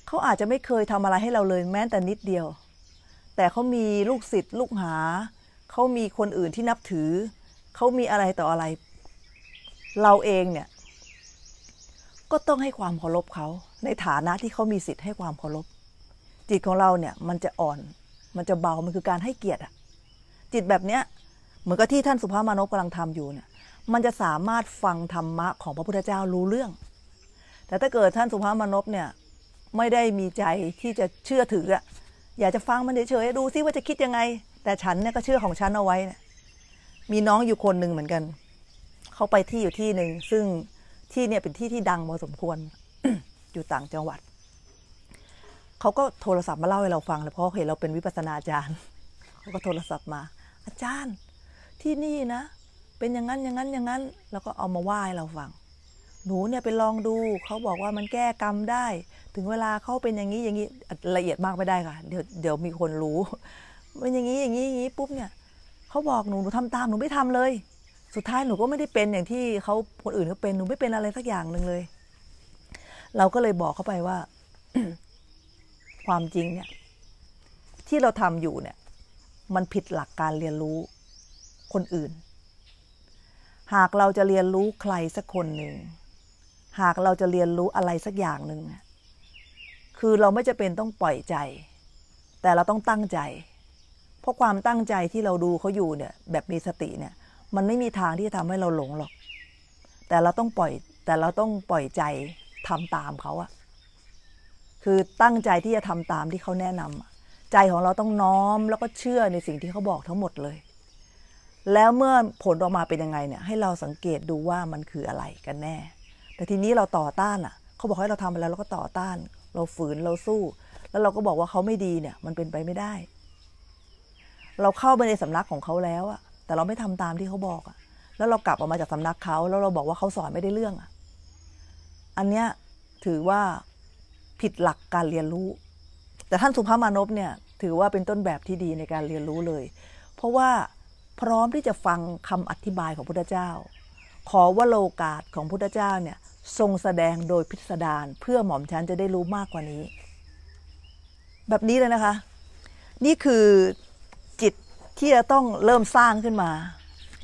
เขาอาจจะไม่เคยทำอะไรให้เราเลยแม้แต่นิดเดียว แต่เขามีลูกศิษย์ลูกหา เขามีคนอื่นที่นับถือเขามีอะไรต่ออะไรเราเองเนี่ย ก็ต้องให้ความเคารพเขาในฐานะที่เขามีสิทธิ์ให้ความเคารพ จิตของเราเนี่ยมันจะอ่อนมันจะเบามันคือการให้เกียรติอะจิตแบบเนี้ย เหมือนกับที่ท่านสุภาพมานพกำลังทำอยู่เนี่ย มันจะสามารถฟังธรรมะของพระพุทธเจ้ารู้เรื่อง แต่ถ้าเกิดท่านสุภาพมานพเนี่ย ไม่ได้มีใจที่จะเชื่อถืออะอยากจะฟังมันเฉยๆดูซิว่าจะคิดยังไง แต่ฉันเนี่ยก็เชื่อของฉันเอาไว้เนี่ย มีน้องอยู่คนหนึ่งเหมือนกันเขาไปที่อยู่ที่หนึ่งซึ่งที่เนี่ยเป็นที่ที่ดังพอสมควร อยู่ต่างจังหวัด เขาก็โทรศัพท์มาเล่าให้เราฟังเลยเพราะเห็นเราเป็นวิปัสนาจารย์เขาก็โทรศัพท์มา อาจารย์ ที่นี่นะ เป็นอย่างนั้นอย่างนั้น อย่างนั้นแล้วก็เอามาว่าให้เราฟัง หนูเนี่ยไปลองดู เขาบอกว่ามันแก้กรรมได้ ถึงเวลาเขาเป็นอย่างนี้อย่างนี้ละเอียดมากไม่ได้ค่ะเดี๋ยวเดี๋ยวมีคนรู้มันอย่างนี้อย่างนี้อย่างนี้ปุ๊บเนี่ย เขาบอกหนูหนูทำตามหนูไม่ทำเลยสุดท้ายหนูก็ไม่ได้เป็นอย่างที่เขาคนอื่นเขาเป็น หนูไม่เป็นอะไรสักอย่างหนึ่งเลย เราก็เลยบอกเขาไปว่าความจริงเนี่ย ที่เราทำอยู่เนี่ย มันผิดหลักการเรียนรู้ คนอื่น หากเราจะเรียนรู้ใครสักคนหนึ่ง หากเราจะเรียนรู้อะไรสักอย่างหนึ่งคือเราไม่จะเป็นต้องปล่อยใจ แต่เราต้องตั้งใจ เพราะความตั้งใจที่เราดูเขาอยู่เนี่ย แบบมีสติเนี่ยมันไม่มีทางที่จะทำให้เราหลงหรอก แต่เราต้องปล่อย แต่เราต้องปล่อยใจทำตามเขาอะคือตั้งใจที่จะทำตามที่เขาแนะนำใจของเราต้องน้อมแล้วก็เชื่อในสิ่งที่เขาบอกทั้งหมดเลย แล้วเมื่อผลออกมาเป็นยังไงเนี่ย ให้เราสังเกตดูว่ามันคืออะไรกันแน่ แต่ทีนี้เราต่อต้านอะ่ะเขาบอกให้เราทำไปแล้วเราก็ต่อต้าน เราฝืนเราสู้ แล้วเราก็บอกว่าเขาไม่ดีเนี่ย มันเป็นไปไม่ได้ เราเข้าไปในสำนักของเขาแล้วอะ่ะแต่เราไม่ทำตามที่เขาบอกอะแล้วเรากลับออกมาจากสำนักเขาแล้วเราบอกว่าเขาสอนไม่ได้เรื่องอะอันเนี้ยถือว่าผิดหลักการเรียนรู้ แต่ท่านสุภาพมานพเนี่ย ถือว่าเป็นต้นแบบที่ดีในการเรียนรู้เลย เพราะว่าพร้อมที่จะฟังคำอธิบายของพุทธเจ้า ขอว่าโลกาสของพุทธเจ้าเนี่ย ทรงแสดงโดยพิสดารเพื่อหม่อมฉันจะได้รู้มากกว่านี้ แบบนี้เลยนะคะ นี่คือที่จะต้องเริ่มสร้างขึ้นมา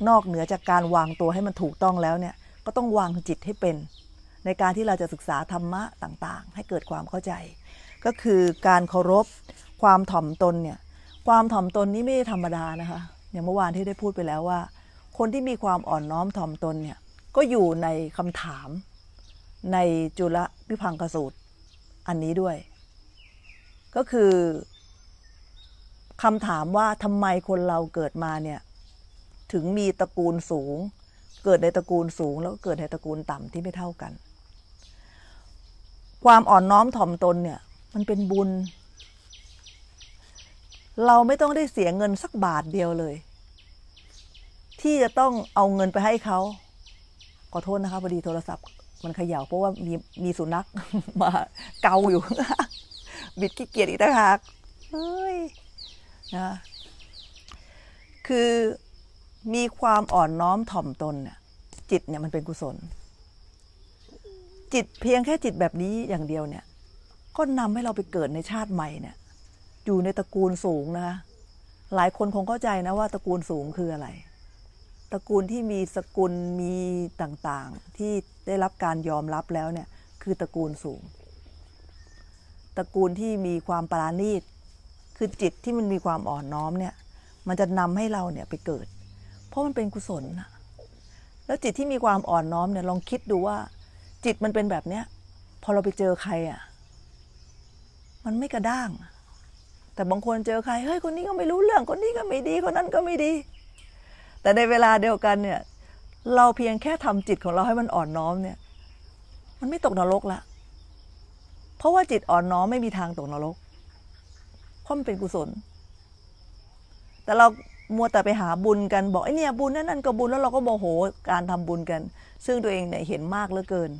นอกเหนือจากการวางตัวให้มันถูกต้องแล้วเนี่ยก็ต้องวางจิตให้เป็นในการที่เราจะศึกษาธรรมะต่างๆ ให้เกิดความเข้าใจ ก็คือการเคารพความถ่อมตนเนี่ยความถ่อมตนนี้ไม่ธรรมดานะคะอย่างเมื่อวานที่ได้พูดไปแล้วว่า คนที่มีความอ่อนน้อมถ่อมตนเนี่ยก็อยู่ในคำถามในจุลวิพังกสูตรอันนี้ด้วย ก็คือคำถามว่าทำไมคนเราเกิดมาเนี่ย ถึงมีตระกูลสูง เกิดในตระกูลสูง แล้วก็เกิดในตระกูลต่ำที่ไม่เท่ากัน ความอ่อนน้อมถ่อมตนเนี่ย มันเป็นบุญ เราไม่ต้องได้เสียเงินสักบาทเดียวเลย ที่จะต้องเอาเงินไปให้เขาขอโทษนะคะพอดีโทรศัพท์มันเขย่าเพราะว่ามีมีสุนัขมาเกาอยู่บิดขี้เกียจอีกต่างหากเฮ้ยนะคือมีความอ่อนน้อมถ่อมตนเนี่ยจิตเนี่ยมันเป็นกุศล จิตเพียงแค่จิตแบบนี้อย่างเดียวเนี่ย ก็นำให้เราไปเกิดในชาติใหม่เนี่ย อยู่ในตระกูลสูงนะคะหลายคนคงเข้าใจนะว่าตระกูลสูงคืออะไร ตระกูลที่มีสกุลมีต่างๆ ที่ได้รับการยอมรับแล้วเนี่ย คือตระกูลสูง ตระกูลที่มีความปราณีตคือจิตที่มันมีความอ่อนน้อมเนี่ย มันจะนำให้เราเนี่ยไปเกิดเพราะมันเป็นกุศลนะแล้วจิตที่มีความอ่อนน้อมเนี่ยลองคิดดูว่า จิตมันเป็นแบบเนี้ยพอเราไปเจอใครอ่ะ มันไม่กระด้าง แต่บางคนเจอใครเฮ้ยคนนี้ก็ไม่รู้เรื่องคนนี้ก็ไม่ดี คนนั้นก็ไม่ดี แต่ในเวลาเดียวกันเนี่ย เราเพียงแค่ทำจิตของเราให้มันอ่อนน้อมเนี่ย มันไม่ตกนรกละเพราะว่าจิตอ่อนน้อมไม่มีทางตกนรกราะมันเป็นกุศล แต่เรามัวแต่ไปหาบุญกันบอกไอ้เนี่ยบุญนั่นนั่นก็บุญแล้วเราก็โมโห การทำบุญกัน ซึ่งตัวเองเนี่ยเห็นมากเหลือเกิน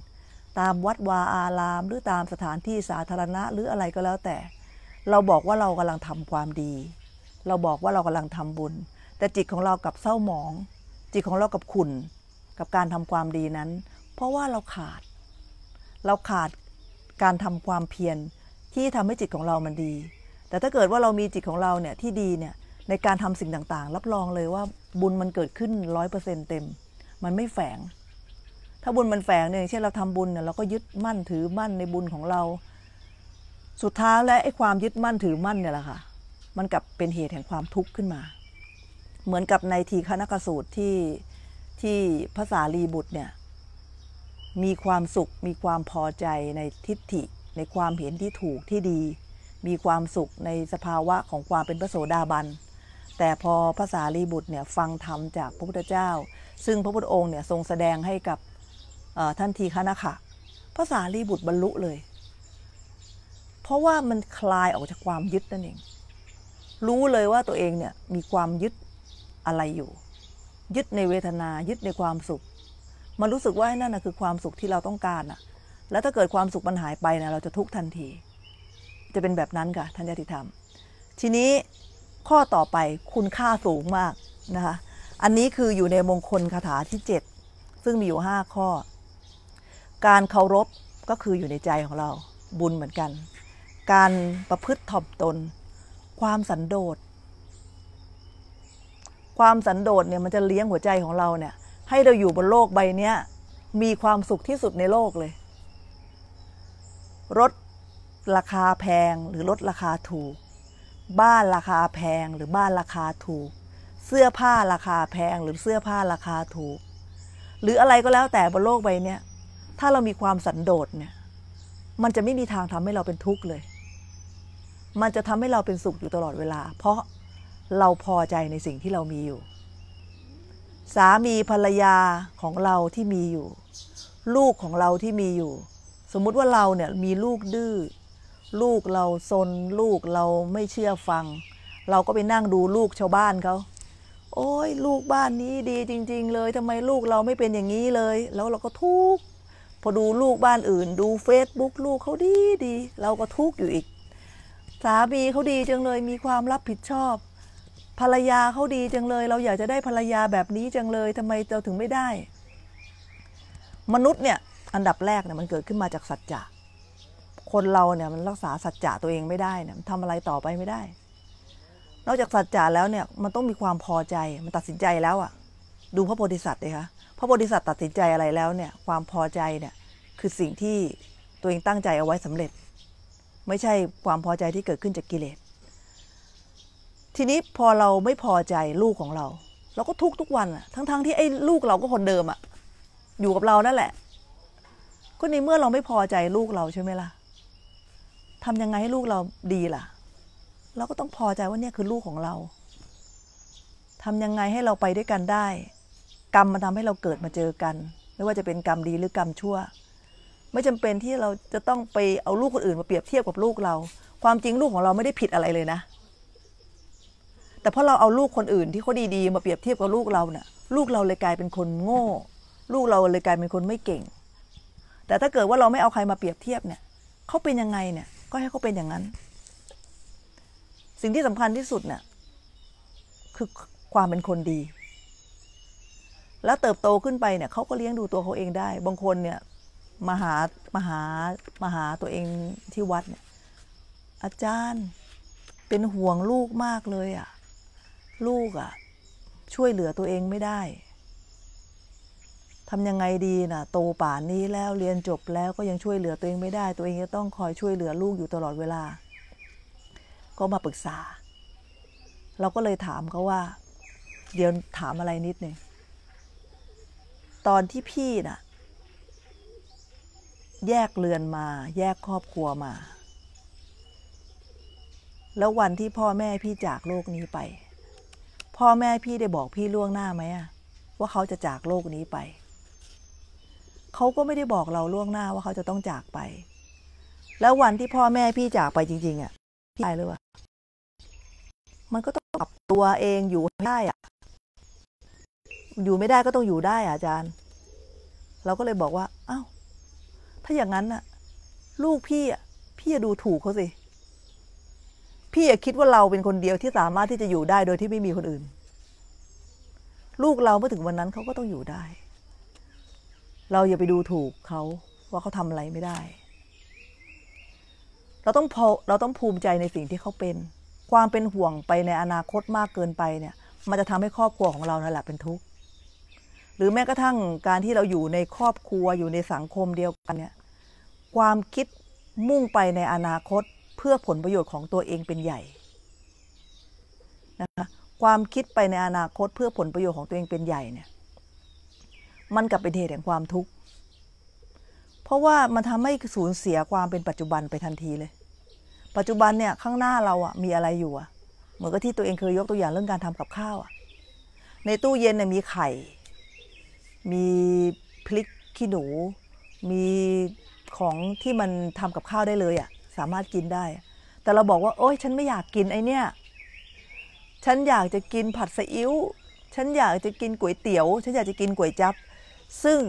ตามวัดวาอาราม หรือตามสถานที่สาธารณะหรืออะไรก็แล้วแต่ เราบอกว่าเรากำลังทำความดี เราบอกว่าเรากำลังทำบุญ แต่จิตของเรากับเศร้าหมอง จิตของเรากับขุนกับการทำความดีนั้น เพราะว่าเราขาด เราขาดการทำความเพียรที่ทำให้จิตของเรามันดีแต่ถ้าเกิดว่าเรามีจิตของเราเนี่ย ที่ดีเนี่ยในการทำสิ่งต่าง ๆ รับรองเลยว่าบุญมันเกิดขึ้นร้อยเปอร์เซ็นต์เต็ม มันไม่แฝง ถ้าบุญมันแฝงเนี่ยเช่นเราทำบุญเนี่ยเราก็ยึดมั่นถือมั่นในบุญของเรา สุดท้ายและ ไอ้ความยึดมั่นถือมั่นเนี่ยแหละค่ะ มันกลับเป็นเหตุแห่งความทุกข์ขึ้นมา เหมือนกับในทีฆนกสูตรที่ที่ภาษาลีบุตรเนี่ยมีความสุขมีความพอใจในทิฏฐิ ในความเห็นที่ถูกที่ดีมีความสุขในสภาวะของความเป็นพระโสดาบัน แต่พอภาษารีบุตรเนี่ยฟังธรรมจากพระพุทธเจ้า ซึ่งพระพุทธองค์เนี่ยทรงแสดงให้กับท่านทีฆนาคะภาษารีบุตรบรรลุเลย เพราะว่ามันคลายออกจากความยึดนั่นเอง รู้เลยว่าตัวเองเนี่ยมีความยึดอะไรอยู่ ยึดในเวทนา ยึดในความสุข มันรู้สึกว่านั่นนะคือความสุขที่เราต้องการอะแล้วถ้าเกิดความสุขมันหายไปนะเราจะทุกข์ทันทีจะเป็นแบบนั้นค่ะ ท่านยติธรรม ทีนี้ข้อต่อไปคุณค่าสูงมากนะคะ อันนี้คืออยู่ในมงคลคาถาที่ 7 ซึ่งมีอยู่5ข้อ การเคารพก็คืออยู่ในใจของเรา บุญเหมือนกัน การประพฤติถ่อมตน ความสันโดษ ความสันโดษเนี่ยมันจะเลี้ยงหัวใจของเราเนี่ย ให้เราอยู่บนโลกใบนี้มีความสุขที่สุดในโลกเลยรสราคาแพงหรือลดราคาถูก บ้านราคาแพงหรือบ้านราคาถูก เสื้อผ้าราคาแพงหรือเสื้อผ้าราคาถูก หรืออะไรก็แล้วแต่บนโลกใบนี้ถ้าเรามีความสันโดษเนี่ย มันจะไม่มีทางทำให้เราเป็นทุกข์เลย มันจะทำให้เราเป็นสุขอยู่ตลอดเวลา เพราะเราพอใจในสิ่งที่เรามีอยู่ สามีภรรยาของเราที่มีอยู่ ลูกของเราที่มีอยู่ สมมุติว่าเราเนี่ยมีลูกดื้อลูกเราซนลูกเราไม่เชื่อฟัง เราก็ไปนั่งดูลูกชาวบ้านเขาโอ้ยลูกบ้านนี้ดีจริงๆเลยทำไมลูกเราไม่เป็นอย่างนี้เลย แล้วเราก็ทุกข์พอดูลูกบ้านอื่น ดูเฟซบุ๊กลูกเขาดีดีเราก็ทุกข์อยู่อีก สามีเขาดีจังเลยมีความรับผิดชอบ ภรรยาเขาดีจังเลย เราอยากจะได้ภรรยาแบบนี้จังเลยทำไมเราถึงไม่ได้ มนุษย์เนี่ยอันดับแรกเนี่ยมันเกิดขึ้นมาจากสัจจะคนเราเนี่ยมันรักษาสัจจะตัวเองไม่ได้เนี่ยทำอะไรต่อไปไม่ได้ นอกจากสัจจะแล้วเนี่ยมันต้องมีความพอใจมันตัดสินใจแล้วอะดูพระโพธิสัตว์เลยคะพระโพธิสัตว์ตัดสินใจอะไรแล้วเนี่ยความพอใจเนี่ย คือสิ่งที่ตัวเองตั้งใจเอาไว้สำเร็จ ไม่ใช่ความพอใจที่เกิดขึ้นจากกิเลสทีนี้พอเราไม่พอใจลูกของเราเราก็ทุกทุกวันทั้งทๆงที่ไอ้ลูกเราก็คนเดิมอะอยู่กับเรานั่นแหละก็ในเมื่อเราไม่พอใจลูกเราใช่ไหมล่ะทำยังไงให้ลูกเราดีล่ะ เราก็ต้องพอใจว่าเนี่ยคือลูกของเรา ทำยังไงให้เราไปด้วยกันได้ กรรมมาทำให้เราเกิดมาเจอกัน ไม่ว่าจะเป็นกรรมดีหรือกรรมชั่ว ไม่จำเป็นที่เราจะต้องไปเอาลูกคนอื่นมาเปรียบเทียบกับลูกเรา ความจริงลูกของเราไม่ได้ผิดอะไรเลยนะ แต่พอเราเอาลูกคนอื่นที่เขาดีๆมาเปรียบเทียบกับลูกเราเนะี่ยลูกเราเลยกลายเป็นคนโง่ ลูกเราเลยกลายเป็นคนไม่เก่ง แต่ถ้าเกิดว่าเราไม่เอาใครมาเปรียบเทียบเนี่ย เขาเป็นยังไงเนี่ยก็ให้เขาเป็นอย่างนั้น สิ่งที่สำคัญที่สุดเนะ่ย คือความเป็นคนดี แล้วเติบโตขึ้นไปเนี่ย เขาก็เลี้ยงดูตัวเขาเองได้ บางคนเนี่ยมาหา มาหา มาหาตัวเองที่วัดเนี่ยอาจารย์ เป็นห่วงลูกมากเลยอะ่ะ ลูกอะ่ะ ช่วยเหลือตัวเองไม่ได้ทำยังไงดีนะโตป่านนี้แล้วเรียนจบแล้วก็ยังช่วยเหลือตัวเองไม่ได้ตัวเองจะต้องคอยช่วยเหลือลูกอยู่ตลอดเวลา ก็มาปรึกษา เราก็เลยถามเขาว่า เดี๋ยวถามอะไรนิดหนึ่งตอนที่พี่นะ่ะ แยกเรือนมา แยกครอบครัวมา แล้ววันที่พ่อแม่พี่จากโลกนี้ไป พ่อแม่พี่ได้บอกพี่ล่วงหน้าไหมว่าเขาจะจากโลกนี้ไปเขาก็ไม่ได้บอกเราล่วงหน้าว่าเขาจะต้องจากไป แล้ววันที่พ่อแม่พี่จากไปจริงๆอ่ะพี่ตายหรือวะ มันก็ต้องปรับตัวเองอยู่ได้อ่ะ อยู่ไม่ได้ก็ต้องอยู่ได้อ่ะอาจารย์ เราก็เลยบอกว่าอา้าวถ้าอย่างนั้นน่ะ ลูกพี่อ่ะ พี่จะดูถูกเขาสิ พี่อย่าคิดว่าเราเป็นคนเดียวที่สามารถที่จะอยู่ได้โดยที่ไม่มีคนอื่น ลูกเราเมื่อถึงวันนั้นเขาก็ต้องอยู่ได้เราอย่าไปดูถูกเขาว่าเขาทำอะไรไม่ได้ เราต้องพอเราต้องภูมิใจในสิ่งที่เขาเป็น ความเป็นห่วงไปในอนาคตมากเกินไปเนี่ย มันจะทำให้ครอบครัวของเราน่นแหละเป็นทุกข์ หรือแม้กระทั่งการที่เราอยู่ในครอบครัวอยู่ในสังคมเดียวกันเนี่ย ความคิดมุ่งไปในอนาคตเพื่อผลประโยชน์ของตัวเองเป็นใหญ่ นะคะความคิดไปในอนาคตเพื่อผลประโยชน์ของตัวเองเป็นใหญ่เนี่ยมันกลับเป็นเหตุแห่งความทุกข์ เพราะว่ามันทำให้สูญเสียความเป็นปัจจุบันไปทันทีเลย ปัจจุบันเนี่ย ข้างหน้าเราอะมีอะไรอยู่อะเหมือนกับที่ตัวเองเคยยกตัวอย่างเรื่องการทำกับข้าวอะในตู้เย็นเนี่ยมีไข่ มีพริกขี้หนู มีของที่มันทำกับข้าวได้เลยอะสามารถกินได้ แต่เราบอกว่า โอ๊ยฉันไม่อยากกินไอเนี่ย ฉันอยากจะกินผัดซีอิ๊ว ฉันอยากจะกินก๋วยเตี๋ยว ฉันอยากจะกินก๋วยจับซึ่ง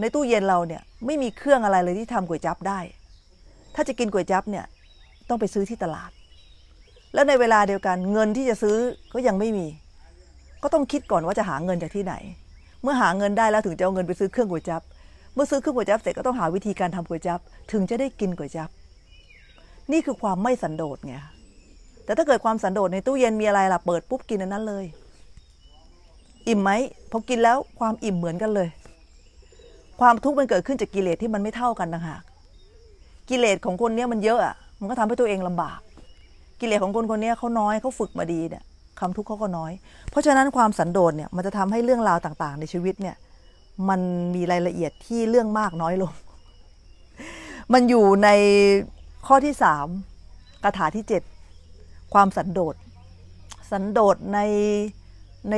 ในตู้เย็นเราเนี่ยไม่มีเครื่องอะไรเลยที่ทำก๋วยจั๊บได้ ถ้าจะกินก๋วยจั๊บเนี่ยต้องไปซื้อที่ตลาด แล้วในเวลาเดียวกันเงินที่จะซื้อก็ยังไม่มี ก็ต้องคิดก่อนว่าจะหาเงินจากที่ไหน เมื่อหาเงินได้แล้วถึงจะเอาเงินไปซื้อเครื่องก๋วยจั๊บ เมื่อซื้อเครื่องก๋วยจั๊บเสร็จก็ต้องหาวิธีการทำก๋วยจั๊บถึงจะได้กินก๋วยจั๊บ นี่คือความไม่สันโดษไงแต่ถ้าเกิดความสันโดษในตู้เย็นมีอะไรล่ะเปิดปุ๊บกินอันนั้นเลย อิ่มไหมพอกินแล้วความอิ่มเหมือนกันเลยความทุกข์มันเกิดขึ้นจากกิเลสที่มันไม่เท่ากันนะคะกิเลสของคนเนี้ยมันเยอะอะมันก็ทำให้ตัวเองลำบาก กิเลสของคนคนนี้เขาน้อยเขาฝึกมาดีเนี่ยคำทุกข์เขาก็น้อย เพราะฉะนั้นความสันโดษเนี่ยมันจะทำให้เรื่องราวต่าง ๆ ในชีวิตเนี่ย มันมีรายละเอียดที่เรื่องมากน้อยลง มันอยู่ในข้อที่สามคาถาที่เจ็ด ความสันโดษ สันโดษในใน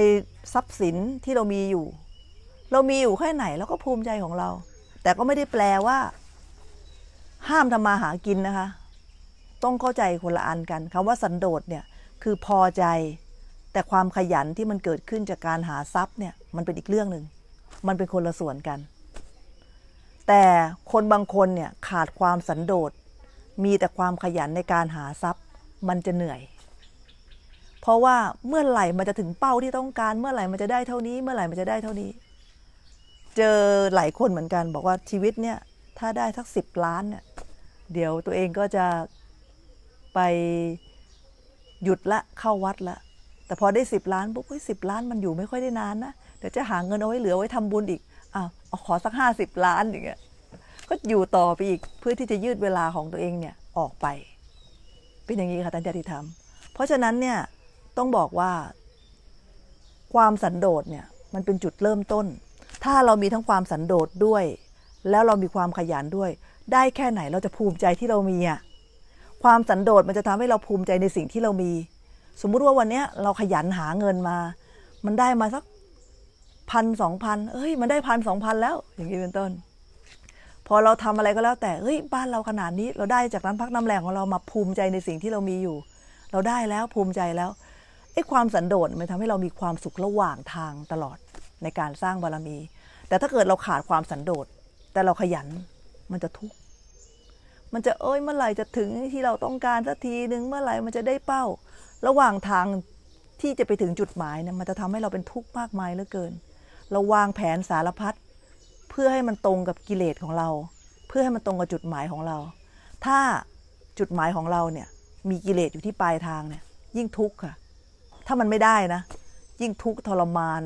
ทรัพย์สินที่เรามีอยู่เรามีอยู่แค่ไหนเราก็ภูมิใจของเรา แต่ก็ไม่ได้แปลว่า ห้ามทำมาหากินนะคะ ต้องเข้าใจคนละอันกันคำว่าสันโดษเนี่ย คือพอใจแต่ความขยันที่มันเกิดขึ้นจากการหาทรัพย์เนี่ย มันเป็นอีกเรื่องหนึ่งมันเป็นคนละส่วนกัน แต่คนบางคนเนี่ยขาดความสันโดษมีแต่ความขยันในการหาทรัพย์ มันจะเหนื่อย เพราะว่าเมื่อไหร่มันจะถึงเป้าที่ต้องการเมื่อไหร่มันจะได้เท่านี้เมื่อไหร่มันจะได้เท่านี้เจอ หลายคนเหมือนกันบอกว่าชีวิตเนี่ย ถ้าได้ทักสิบล้านเนี่ย เดี๋ยวตัวเองก็จะไปหยุดละเข้าวัดละ แต่พอได้สิบล้าน ปุ๊บ เฮ้ยสิบล้านมันอยู่ไม่ค่อยได้นานนะ เดี๋ยวจะหาเงินเอาไว้เหลือไว้ทำบุญอีกอ้าวเอาขอสักห้าสิบล้าน อย่างเงี้ยก็อยู่ต่อไปอีกเพื่อที่จะยืดเวลาของตัวเองเนี่ยออกไป เป็นอย่างนี้ค่ะท่านจติธรรมเพราะฉะนั้นเนี่ยต้องบอกว่าความสันโดษเนี่ยมันเป็นจุดเริ่มต้นถ้าเรามีทั้งความสันโดษด้วยแล้วเรามีความขยันด้วย ได้แค่ไหนเราจะภูมิใจที่เรามีอ่ะความสันโดษมันจะทำให้เราภูมิใจในสิ่งที่เรามี สมมุติว่าวันเนี้ยเราขยันหาเงินมา มันได้มาสักพันสองพันเอ้ย มันได้พันสองพันแล้ว อย่างนี้เป็นต้น พอเราทำอะไรก็แล้ว แต่เฮ้ยบ้านเราขนาดนี้ เราได้จากน้ำพักน้ำแรงของเรามาภูมิใจในสิ่งที่เรามีอยู่ เราได้แล้วภูมิใจแล้วไอ้ความสันโดษมันทำให้เรามีความสุขระหว่างทางตลอดในการสร้างบารมีแต่ถ้าเกิดเราขาดความสันโดษแต่เราขยันมันจะทุกข์มันจะเอ้ยเมื่อไหร่จะถึงที่เราต้องการสักทีหนึ่งเมื่อไหร่มันจะได้เป้า ระหว่างทางที่จะไปถึงจุดหมายเนี่ยมันจะทำให้เราเป็นทุกข์มากมายเหลือเกิน เราวางแผนสารพัดเพื่อให้มันตรงกับกิเลสของเรา เพื่อให้มันตรงกับจุดหมายของเรา ถ้าจุดหมายของเราเนี่ย มีกิเลสอยู่ที่ปลายทางเนี่ยยิ่งทุกข์ค่ะ ถ้ามันไม่ได้นะยิ่งทุกข์ทรมาน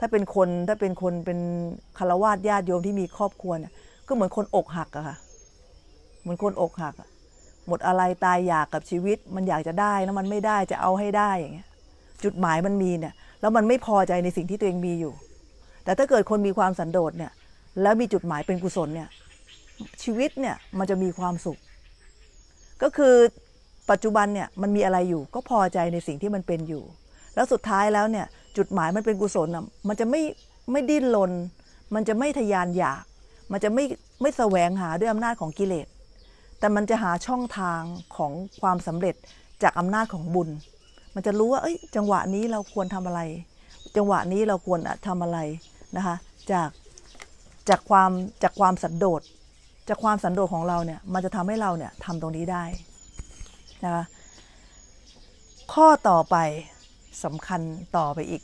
ถ้าเป็นคนถ้าเป็นคนเป็นคารวาสญาติโยมที่มีครอบครัวเนี่ยก็เหมือนคนอกหักอะค่ะ เหมือนคนอกหักหมดอะไรตายอยากกับชีวิตมันอยากจะได้ แล้วมันไม่ได้จะเอาให้ได้อย่างเงี้ย จุดหมายมันมีเนี่ย แล้วมันไม่พอใจในสิ่งที่ตัวเองมีอยู่ แต่ถ้าเกิดคนมีความสันโดษเนี่ย แล้วมีจุดหมายเป็นกุศลเนี่ย ชีวิตเนี่ยมันจะมีความสุข ก็คือปัจจุบันเนี่ยมันมีอะไรอยู่ก็พอใจในสิ่งที่มันเป็นอยู่ แล้วสุดท้ายแล้วเนี่ยจุดหมายมันเป็นกุศลอ่ะมันจะไม่ ไม่ดิ้นรนมันจะไม่ทยานอยาก มันจะไม่ ไม่แสวงหาด้วยอำนาจของกิเลส แต่มันจะหาช่องทางของความสำเร็จจากอำนาจของบุญ มันจะรู้ว่าเอ้ยจังหวะนี้เราควรทำอะไร จังหวะนี้เราควรทำอะไร นะคะจากจากความจากความสันโดษจากความสันโดษของเราเนี่ย มันจะทำให้เราเนี่ยทำตรงนี้ได้นะคะข้อต่อไปสำคัญต่อไปอีก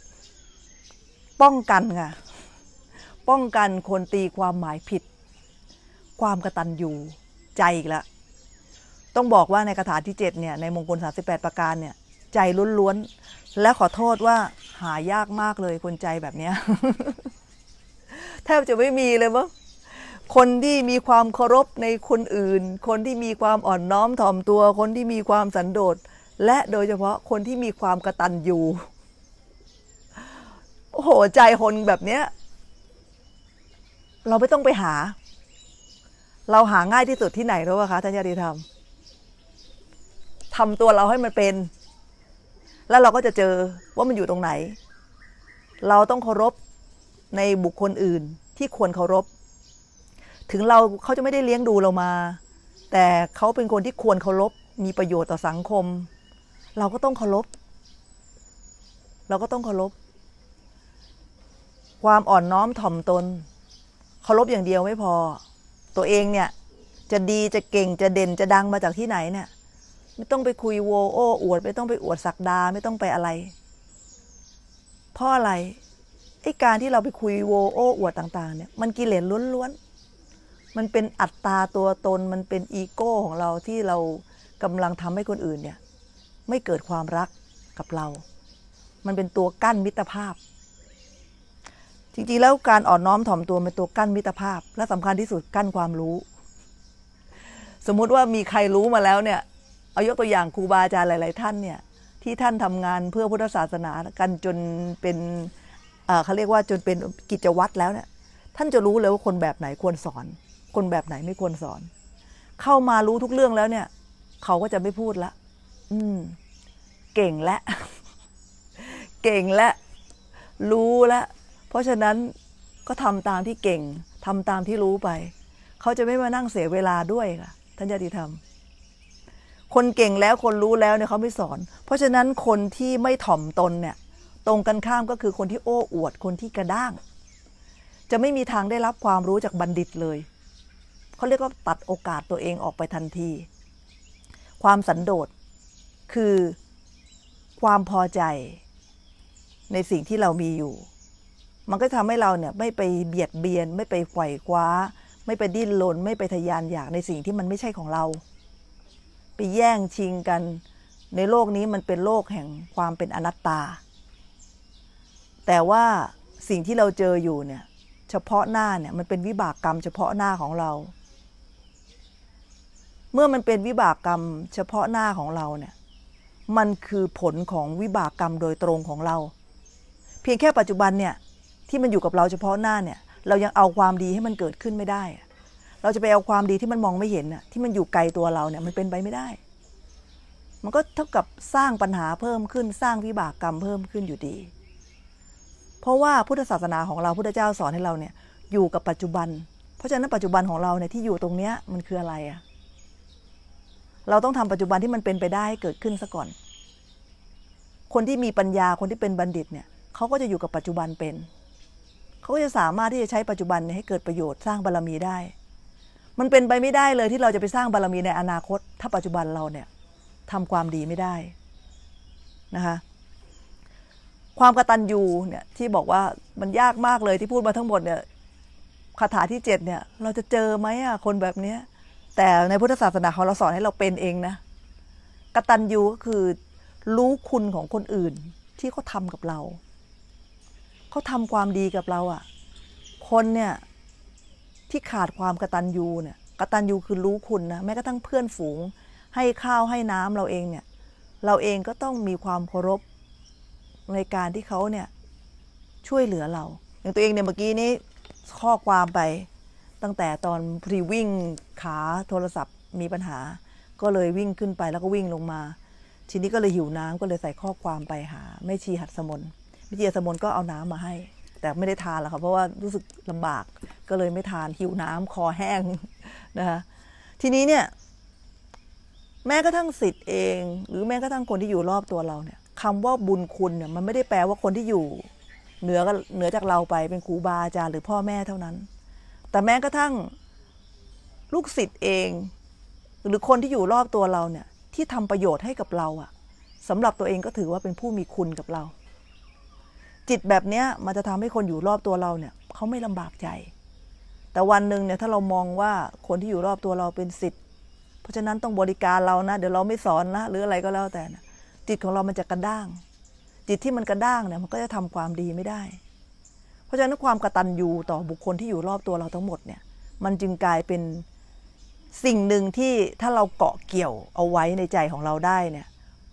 ป้องกันค่ะ ป้องกันคนตีความหมายผิด ความกระตันอยู่ใจอีกละต้องบอกว่าในคาถาที่7เนี่ย ในมงคล38 ประการเนี่ย ใจล้วนๆ และขอโทษว่า หายากมากเลยคนใจแบบเนี้ย แทบจะไม่มีเลยมั้งคนที่มีความเคารพในคนอื่น คนที่มีความอ่อนน้อมถ่อมตัว คนที่มีความสันโดษและโดยเฉพาะคนที่มีความกระตันอยูโอ้โหใจคนแบบเนี้ย เราไม่ต้องไปหา เราหาง่ายที่สุดที่ไหนรู้ป่ะคะท่านญาติธรรมทำตัวเราให้มันเป็น แล้วเราก็จะเจอว่ามันอยู่ตรงไหน เราต้องเคารพในบุคคลอื่นที่ควรเคารพ ถึงเราเขาจะไม่ได้เลี้ยงดูเรามา แต่เขาเป็นคนที่ควรเคารพ มีประโยชน์ต่อสังคมเราก็ต้องเคารพ เราก็ต้องเคารพ ความอ่อนน้อมถ่อมตน เคารพอย่างเดียวไม่พอ ตัวเองเนี่ย จะดีจะเก่งจะเด่นจะดังมาจากที่ไหนเนี่ย ไม่ต้องไปคุยโว โอ้อวดไม่ต้องไปอวดสักดาไม่ต้องไปอะไร เพราะอะไรไอ้การที่เราไปคุยโวโอ้อวดต่างๆเนี่ยมันกิเลสล้วนๆมันเป็นอัตตาตัวตนมันเป็นอีโก้ของเราที่เรากำลังทำให้คนอื่นเนี่ยไม่เกิดความรักกับเรา มันเป็นตัวกั้นมิตรภาพ จริงๆแล้วการอ่อนน้อมถ่อมตัวเป็นตัวกั้นมิตรภาพ และสำคัญที่สุดกั้นความรู้ สมมุติว่ามีใครรู้มาแล้วเนี่ย เอายกตัวอย่างครูบาอาจารย์หลายๆท่านเนี่ย ที่ท่านทำงานเพื่อพุทธศาสนา กันจนเป็น เขาเรียกว่าจนเป็นกิจวัตรแล้วเนี่ย ท่านจะรู้เลยว่าคนแบบไหนควรสอน คนแบบไหนไม่ควรสอน เข้ามารู้ทุกเรื่องแล้วเนี่ย เขาก็จะไม่พูดละืมเก่งและเก่งและ รู้และ เพราะฉะนั้นก็ทำตามที่เก่ง ทำตามที่รู้ไป เขาจะไม่มานั่งเสียเวลาด้วยค่ะท่านญาติธรรม คนเก่งแล้วคนรู้แล้วเนี่ย เขาไม่สอน เพราะฉะนั้นคนที่ไม่ถ่อมตนเนี่ย ตรงกันข้ามก็คือคนที่โอ้อวด คนที่กระด้าง จะไม่มีทางได้รับความรู้จากบัณฑิตเลยเขาเรียกว่าตัดโอกาสตัวเองออกไปทันที ความสันโดษคือความพอใจในสิ่งที่เรามีอยู่ มันก็ทำให้เรา เนี่ยไม่ไปเบียดเบียน ไม่ไปไขว่คว้า ไม่ไปดิ้นรนไม่ไปทยานอยากในสิ่งที่มันไม่ใช่ของเรา ไปแย่งชิงกันในโลกนี้มันเป็นโลกแห่งความเป็นอนัตตา แต่ว่าสิ่งที่เราเจออยู่เนี่ย เฉพาะหน้าเนี่ยมันเป็นวิบากกรรมเฉพาะหน้าของเรา เมื่อมันเป็นวิบากกรรมเฉพาะหน้าของเราเนี่ยมันคือผลของวิบากกรรมโดยตรงของเรา เพียงแค่ปัจจุบันเนี่ย ที่มันอยู่กับเราเฉพาะหน้าเนี่ย เรายังเอาความดีให้มันเกิดขึ้นไม่ได้ เราจะไปเอาความดีที่มันมองไม่เห็นน่ะที่มันอยู่ไกลตัวเราเนี่ยมันเป็นไปไม่ได้ มันก็เท่ากับสร้างปัญหาเพิ่มขึ้นสร้างวิบากกรรมเพิ่มขึ้นอยู่ดี เพราะว่าพุทธศาสนาของเราพุทธเจ้าสอนให้เราเนี่ยอยู่กับปัจจุบัน เพราะฉะนั้นปัจจุบันของเราเนี่ยที่อยู่ตรงเนี้ยมันคืออะไรอะ่ะเราต้องทำปัจจุบันที่มันเป็นไปได้ให้เกิดขึ้นซะก่อน คนที่มีปัญญาคนที่เป็นบัณฑิตเนี่ยเขาก็จะอยู่กับปัจจุบันเป็น เขาก็จะสามารถที่จะใช้ปัจจุบันให้เกิดประโยชน์สร้างบารรมีได้ มันเป็นไปไม่ได้เลยที่เราจะไปสร้างบารรมีในอนาคต ถ้าปัจจุบันเราเนี่ยทำความดีไม่ได้นะคะความกระตันยูเนี่ย ที่บอกว่ามันยากมากเลยที่พูดมาทั้งหมดเนี่ยคาถาที่เจ็ดเนี่ยเราจะเจอไหมอ่ะคนแบบเนี้ยแต่ในพุทธศาสนาเขาเราสอนให้เราเป็นเองนะกะตัญญูก็คือรู้คุณของคนอื่นที่เขาทำกับเราเขาทำความดีกับเราอะ่ะ คนเนี่ยที่ขาดความกะตัญญูเนี่ยกะตัญญูคือรู้คุณนะแม้กระทั่งเพื่อนฝูง ให้ข้าวให้น้ำเราเองเนี่ย เราเองก็ต้องมีความเคารพในการที่เขาเนี่ยช่วยเหลือเรา อย่างตัวเองเนี่ยเมื่อกี้นี้ข้อความไปตั้งแต่ตอนพรีวิ่งขาโทรศัพท์มีปัญหา ก็เลยวิ่งขึ้นไปแล้วก็วิ่งลงมา ทีนี้ก็เลยหิวน้ำก็เลยใส่ข้อความไปหา แม่ชีหัดสมนแม่ชีหัดสมนก็เอาน้ำมาให้ แต่ไม่ได้ทานหรอกค่ะเพราะว่ารู้สึกลำบากก็เลยไม่ทาน หิวน้ำ คอแห้งนะคะทีนี้เนี่ย แม้กระทั่งสิทธิ์เอง หรือแม้กระทั่งคนที่อยู่รอบตัวเราเนี่ยคำว่าบุญคุณเนี่ยมันไม่ได้แปลว่าคนที่อยู่ เหนือเหนือจากเราไปเป็นครูบาอาจารย์หรือพ่อแม่เท่านั้นแต่แม้กระทั่งลูกศิษย์เอง หรือคนที่อยู่รอบตัวเราเนี่ยที่ทำประโยชน์ให้กับเราอะสำหรับตัวเองก็ถือว่าเป็นผู้มีคุณกับเรา จิตแบบเนี้ยมันจะทำให้คนอยู่รอบตัวเราเนี่ย เขาไม่ลำบากใจ แต่วันหนึ่งเนี่ยถ้าเรามองว่าคนที่อยู่รอบตัวเราเป็นสิทธิ์เพราะฉะนั้นต้องบริการเรานะ เดี๋ยวเราไม่สอนนะหรืออะไรก็แล้วแต่นะจิตของเรามันจะกระด้าง จิตที่มันกระด้างเนี่ยมันก็จะทำความดีไม่ได้ราะฉะนั้นความกระตันยูต่อบุคคลที่อยู่รอบตัวเราทั้งหมดเนี่ยมันจึงกลายเป็นสิ่งหนึ่งที่ถ้าเราเกาะเกี่ยวเอาไว้ในใจของเราได้เนี่ย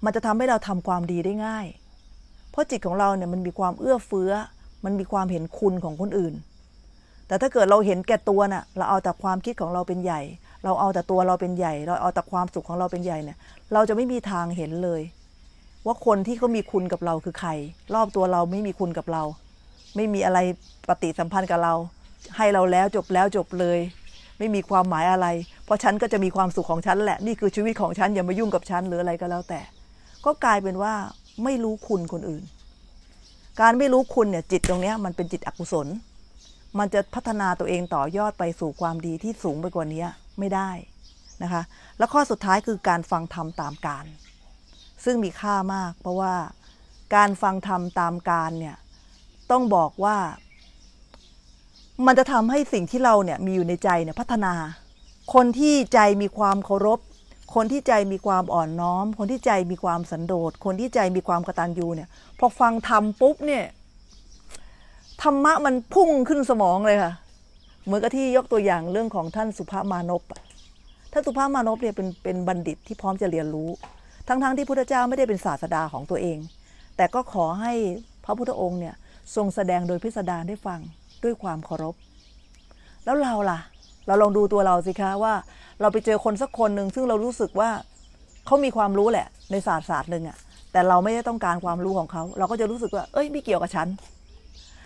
มันจะทำให้เราทำความดีได้ง่าย เพราะจิตของเราเนี่ยมันมีความเอื้อเฟื้อมันมีความเห็นคุณของคนอื่น แต่ถ้าเกิดเราเห็นแก่ตัวน่ะเราเอาแต่ความคิดของเราเป็นใหญ่ เราเอาแต่ตัวเราเป็นใหญ่ เราเอาแต่ความสุขของเราเป็นใหญ่เนี่ยเราจะไม่มีทางเห็นเลย ว่าคนที่เขามีคุณกับเราคือใคร รอบตัวเราไม่มีคุณกับเราไม่มีอะไรปฏิสัมพันธ์กับเรา ให้เราแล้วจบแล้วจบเลย ไม่มีความหมายอะไร เพราะฉันก็จะมีความสุขของฉันแหละ นี่คือชีวิตของฉันอย่ามายุ่งกับฉันหรืออะไรก็แล้วแต่ ก็กลายเป็นว่าไม่รู้คุณคนอื่น การไม่รู้คุณเนี่ยจิตตรงนี้มันเป็นจิตอกุศลมันจะพัฒนาตัวเองต่อยอดไปสู่ความดีที่สูงไปกว่านี้ไม่ได้นะคะ แล้วข้อสุดท้ายคือการฟังธรรมตามการ ซึ่งมีค่ามากเพราะว่าการฟังธรรมตามการเนี่ยต้องบอกว่า มันจะทำให้สิ่งที่เราเนี่ย มีอยู่ในใจเนี่ย พัฒนา คนที่ใจมีความเคารพ คนที่ใจมีความอ่อนน้อม คนที่ใจมีความสันโดษ คนที่ใจมีความกระตันยูเนี่ย พอฟังธรรมปุ๊บเนี่ยธรรมะมันพุ่งขึ้นสมองเลยค่ะ เหมือนกับที่ยกตัวอย่างเรื่องของท่านสุภามานพท่านสุภามานพเนี่ยเป็นเป็นบัณฑิตที่พร้อมจะเรียนรู้ ทั้งๆทที่พุทธเจ้าไม่ได้เป็นศาสดาของตัวเอง แต่ก็ขอให้พระพุทธองค์เนี่ยทรงแสดงโดยพิสดารได้ฟังด้วยความเคารพ แล้วเราล่ะ เราลองดูตัวเราสิคะว่า เราไปเจอคนสักคนหนึ่งซึ่งเรารู้สึกว่าเขามีความรู้แหละในศาสตร์ศาสตร์หนึ่งอะแต่เราไม่ได้ต้องการความรู้ของเขา เราก็จะรู้สึกว่า เอ้ยไม่เกี่ยวกับฉัน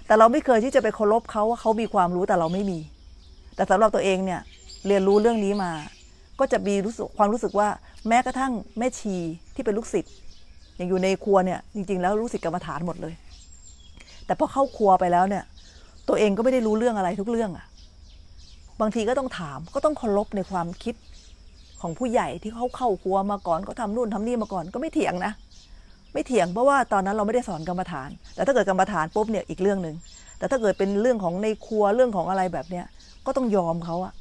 แต่เราไม่เคยที่จะไปเคารพเขาว่าเขามีความรู้แต่เราไม่มี แต่สำหรับตัวเองเนี่ยเรียนรู้เรื่องนี้มา ก็จะมีรู้สึกความรู้สึกว่าแม้กระทั่งแม่ชีที่เป็นลูกศิษย์อย่างอยู่ในครัวเนี่ยจริงๆ แล้วรู้สึกกรรมฐานหมดเลยแต่พอเข้าครัวไปแล้วเนี่ย ตัวเองก็ไม่ได้รู้เรื่องอะไรทุกเรื่องอะบางทีก็ต้องถาม ก็ต้องเคารพในความคิดของผู้ใหญ่ที่เขาเข้าครัวมาก่อนก็ทำนู่นทำนี่มาก่อนก็ไม่เถียงนะ ไม่เถียงเพราะว่าตอนนั้นเราไม่ได้สอนกรรมฐาน แต่ถ้าเกิดกรรมฐานปุ๊บเนี่ยอีกเรื่องหนึ่ง แต่ถ้าเกิดเป็นเรื่องของในครัวเรื่องของอะไรแบบเนี้ยก็ต้องยอมเขาอะ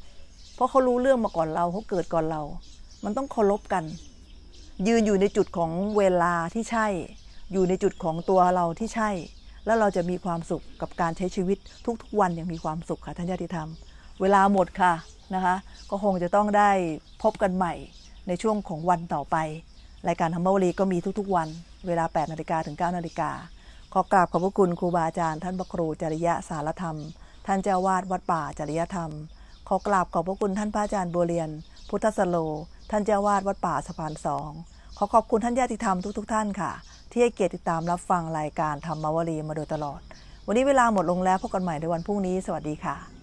เพราะเขารู้เรื่องมาก่อนเราเขาเกิดก่อนเรา มันต้องเคารพกัน ยืนอยู่ในจุดของเวลาที่ใช่ อยู่ในจุดของตัวเราที่ใช่แล้วเราจะมีความสุขกับการใช้ชีวิตทุกๆ วันอย่างมีความสุข ค่ะท่านญาติธรรม เวลาหมดค่ะนะคะก็คงจะต้องได้พบกันใหม่ในช่วงของวันต่อไป รายการธรรมวลีก็มีทุก ๆ วัน เวลา 8 นาฬิกาถึง 9 นาฬิกาขอกราบขอบพระคุณครูบาอาจารย์ ท่านพระครู จริยะสารธรรมท่านเจ้าวาดวัดป่าจริยธรรม ขอกราบขอบพระคุณท่านพระอาจารย์บัวเรียน พุทธสโล ท่านเจ้าวาดวัดป่าสะพานสองขอขอบคุณท่านญาติธรรมทุกๆทท่านค่ะที่ให้เกียรติติดตามรับฟังรายการธรรมวลีมาโดยตลอด วันนี้เวลาหมดลงแล้วพบกันใหม่ในวันพรุ่งนี้ สวัสดีค่ะ